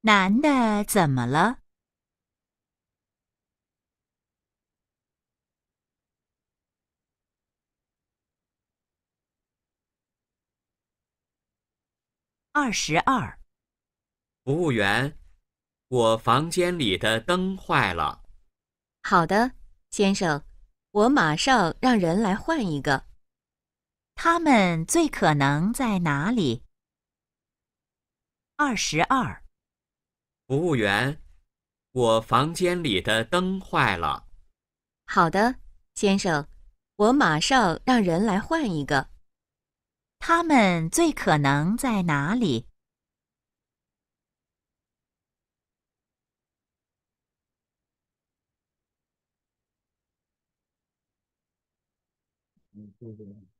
男的怎么了？二十二。服务员，我房间里的灯坏了。好的，先生，我马上让人来换一个。他们最可能在哪里？二十二，服务员，我房间里的灯坏了。好的，先生，我马上让人来换一个。他们最可能在哪里？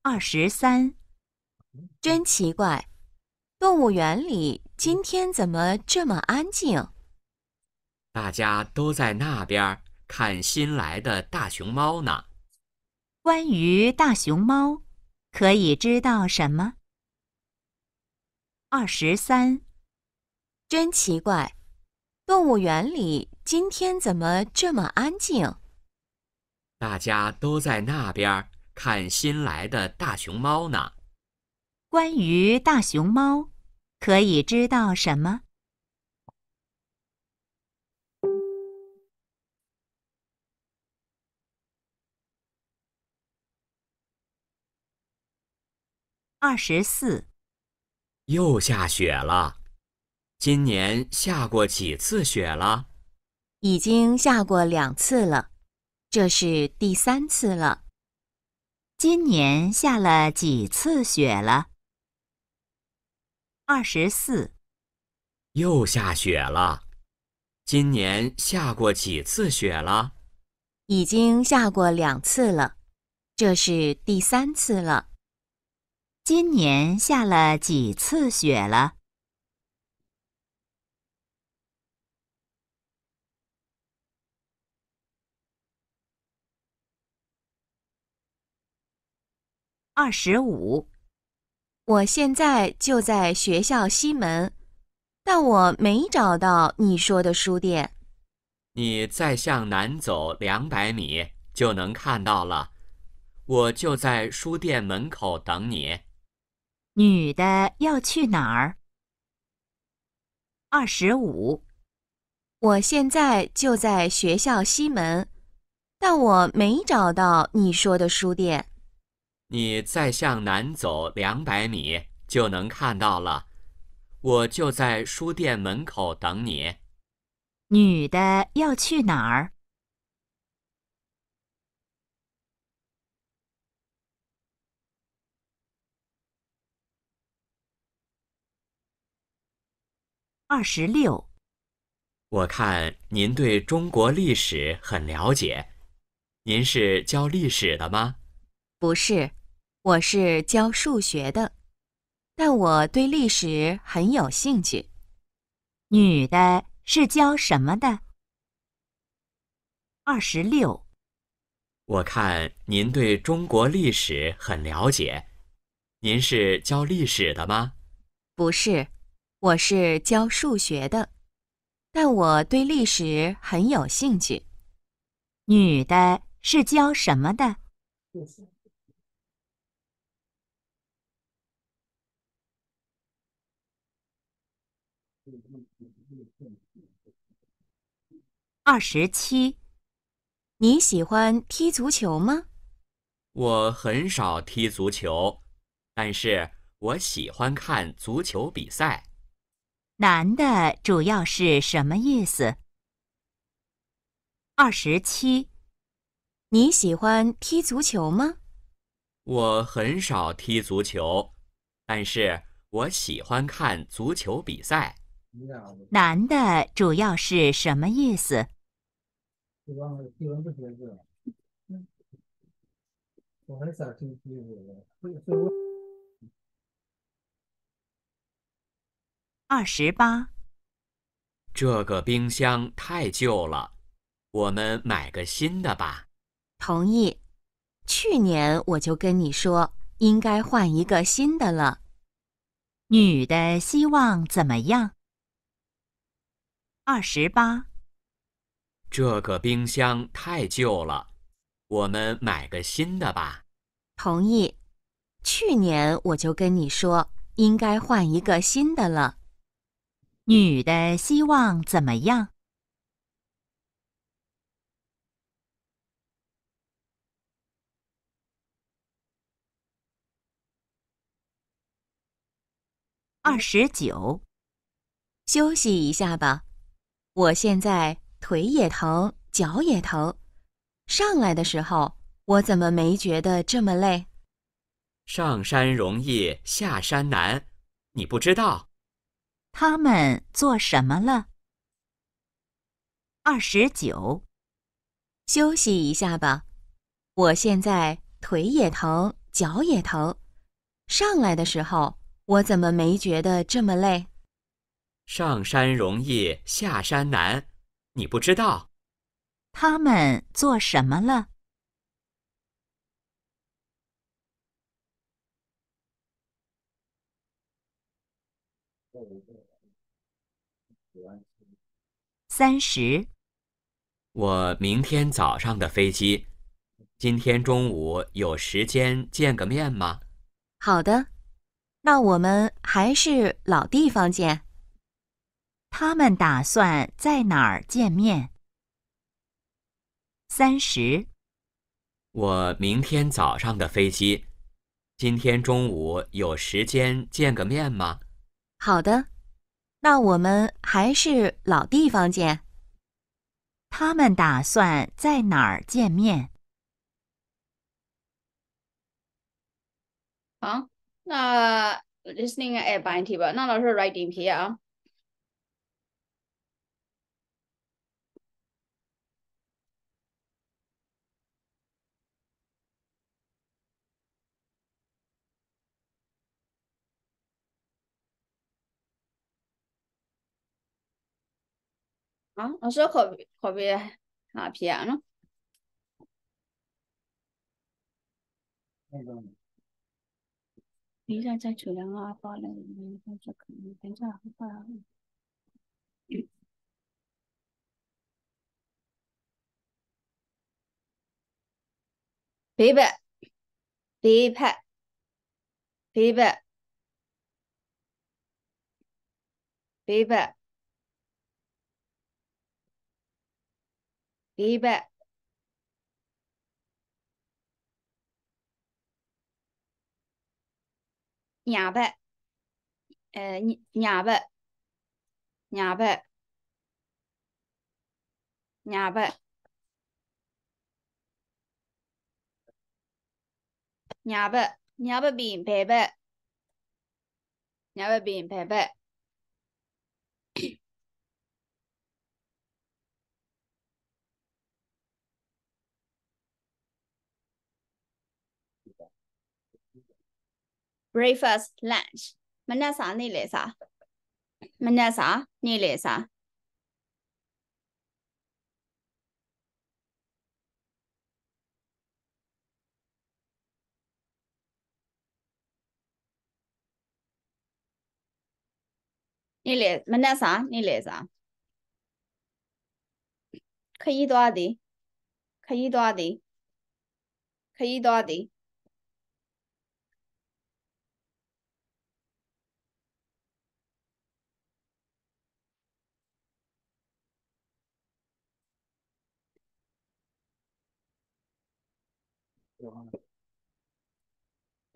二十三，真奇怪，动物园里。今天怎么这么安静？大家都在那边看新来的大熊猫呢。关于大熊猫，可以知道什么？二十三，真奇怪，动物园里今天怎么这么安静？大家都在那边看新来的大熊猫呢。关于大熊猫。可以知道什么？二十四。又下雪了。今年下过几次雪了？已经下过两次了，这是第三次了。今年下了几次雪了？二十四，又下雪了。今年下过几次雪了？已经下过两次了，这是第三次了。今年下了几次雪了？二十五。我现在就在学校西门，但我没找到你说的书店。你再向南走两百米就能看到了，我就在书店门口等你。女的要去哪儿？二十五。我现在就在学校西门，但我没找到你说的书店。你再向南走两百米就能看到了，我就在书店门口等你。女的要去哪儿？二十六。我看您对中国历史很了解，您是教历史的吗？不是，我是教数学的，但我对历史很有兴趣。女的是教什么的？二十六。我看您对中国历史很了解，您是教历史的吗？不是，我是教数学的，但我对历史很有兴趣。女的是教什么的？二十七，你喜欢踢足球吗？我很少踢足球，但是我喜欢看足球比赛。男的主要是什么意思？二十七，你喜欢踢足球吗？我很少踢足球，但是我喜欢看足球比赛。男的主要是什么意思？我忘了，不写字。我听的？二十八。这个冰箱太旧了，我们买个新的吧。同意。去年我就跟你说，应该换一个新的了。女的希望怎么样？二十八。这个冰箱太旧了，我们买个新的吧。同意。去年我就跟你说，应该换一个新的了。女的希望怎么样？二十九。休息一下吧，我现在。腿也疼，脚也疼。上来的时候，我怎么没觉得这么累？上山容易，下山难，你不知道？他们做什么了？二十九，休息一下吧。我现在腿也疼，脚也疼。上来的时候，我怎么没觉得这么累？上山容易，下山难。你不知道，他们做什么了？三十。我明天早上的飞机，今天中午有时间见个面吗？好的，那我们还是老地方见。他们打算在哪儿见面？三十。我明天早上的飞机，今天中午有时间见个面吗？好的，那我们还是老地方见。他们打算在哪儿见面？好，那 listening and w t i n g 题吧，那老师 writing 题啊。နော်အစောခေါ်ခေါ်ပြဟာဖြစ်ရနော်ဒီကကြချူလာငါပါလဲဘယ်ချက်ကနေတန်းချဟုတ်ပါလားဘေးဘက်ဘေးဖက်ဘေးဘက်ဘေးဘက် ghi ạ nhà bệ ờ, nhà bệ nhà bệ nhà bệ nhà bệ nhà bệ biển bệ bệ nhà bệ biển bệ bệ breakfast lunch မနက်စာနေ့လယ်စာမနက်စာနေ့လယ်စာနေ့လယ်မနက်စာနေ့လယ်စာခရီးသွားသည်ခရီးသွားသည်ခရီးသွားသည်ပြောတာ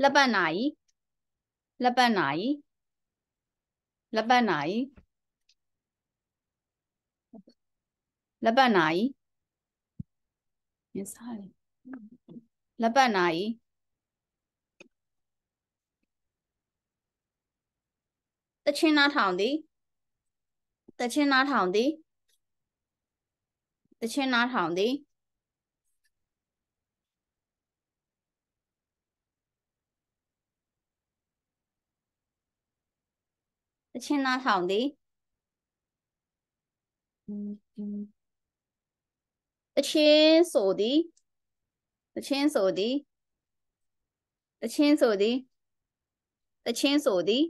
လက်ပတ်နာကြီးလက်ပတ်နာကြီးလက်ပတ်နာကြီးလက်ပတ်နာကြီးမြင်စားတယ်လက်ပတ်နာကြီးတချင်းနာထောင်သည်တချင်းနာထောင်သည်တချင်းနာထောင်သည်အချင်းသားဆောင်သည်အချင်းဆိုသည်အချင်းဆိုသည်အချင်းဆိုသည်အချင်းဆိုသည်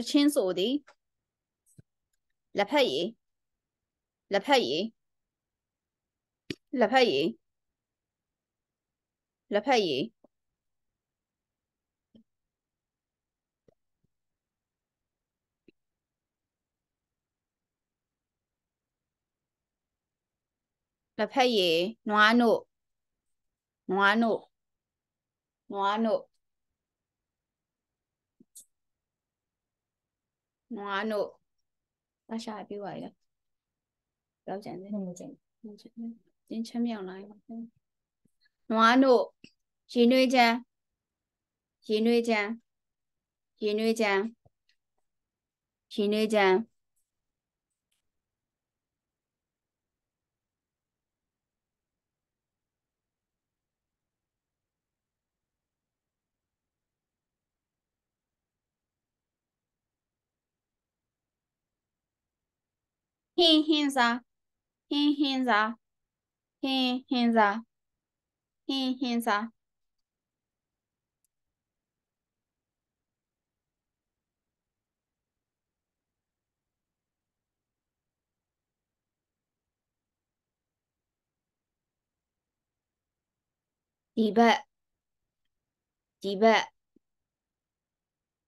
အချင်းဆိုသည်လက်ဖက်ရည်လက်ဖက်ရည်လက်ဖက်ရည်လက်ဖက်ရည်လက်ဖက်ရည်နွားနို့နွားနို့နွားနို့နွားနို့အရှာပြေးပါလေတော့ကြံတယ်မကြံဘူးမကြံဘူး已经签名了，暖了，情侣节，情侣节，情侣节，情侣节，嘿嘿噻，嘿嘿很很少，很很少。对吧？对吧？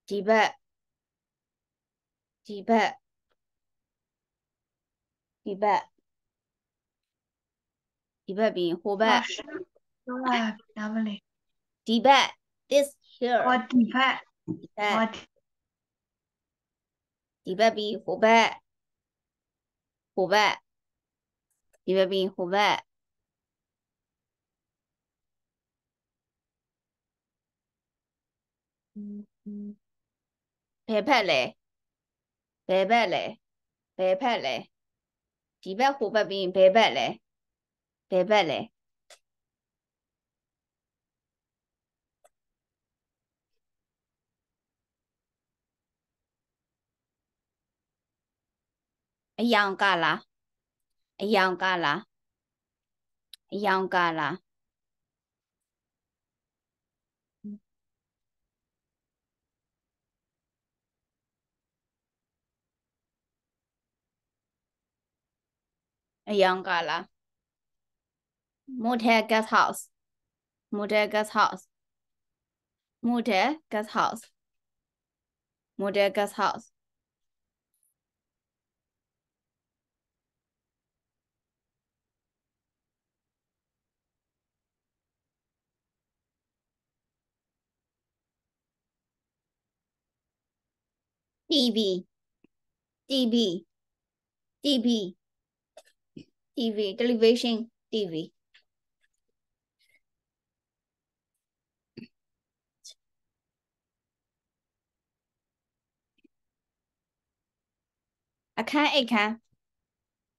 对吧？对吧？对吧？迪拜兵，火北。不是，湖北哪里？迪拜，this here。我迪拜，迪拜，迪拜兵，湖拜。湖拜。迪拜兵，湖北。嗯嗯。拍拍嘞，拍拍嘞，拍拍嘞，迪拜湖北兵，拍拍嘞。拜拜嘞哎杨噶啦哎杨噶啦哎杨噶啦哎杨噶啦 motel guest house, motel guest house, motel guest house, motel guest house. TV, TV, TV, TV, television, TV. အခန်းအိတ်ခန်း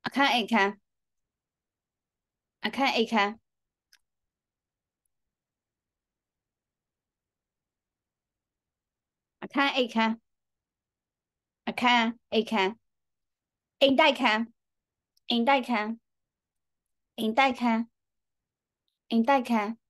အခန်းအိတ်ခန်းအခန်းအိတ်ခန်းအခန်းအိတ်ခန်းအခန်းအိတ်ခန်းအိမ်တိုက်ခန်းအိမ်တိုက်ခန်းအိမ်တိုက်ခန်းအိမ်တိုက်ခန်း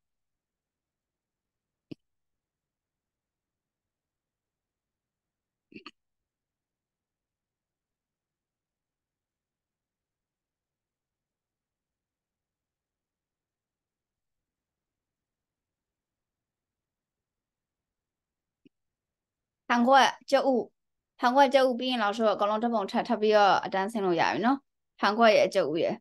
韩国教务，韩国教务毕业老师，高中这帮差差不多，单身路也有喏，韩国也教务也。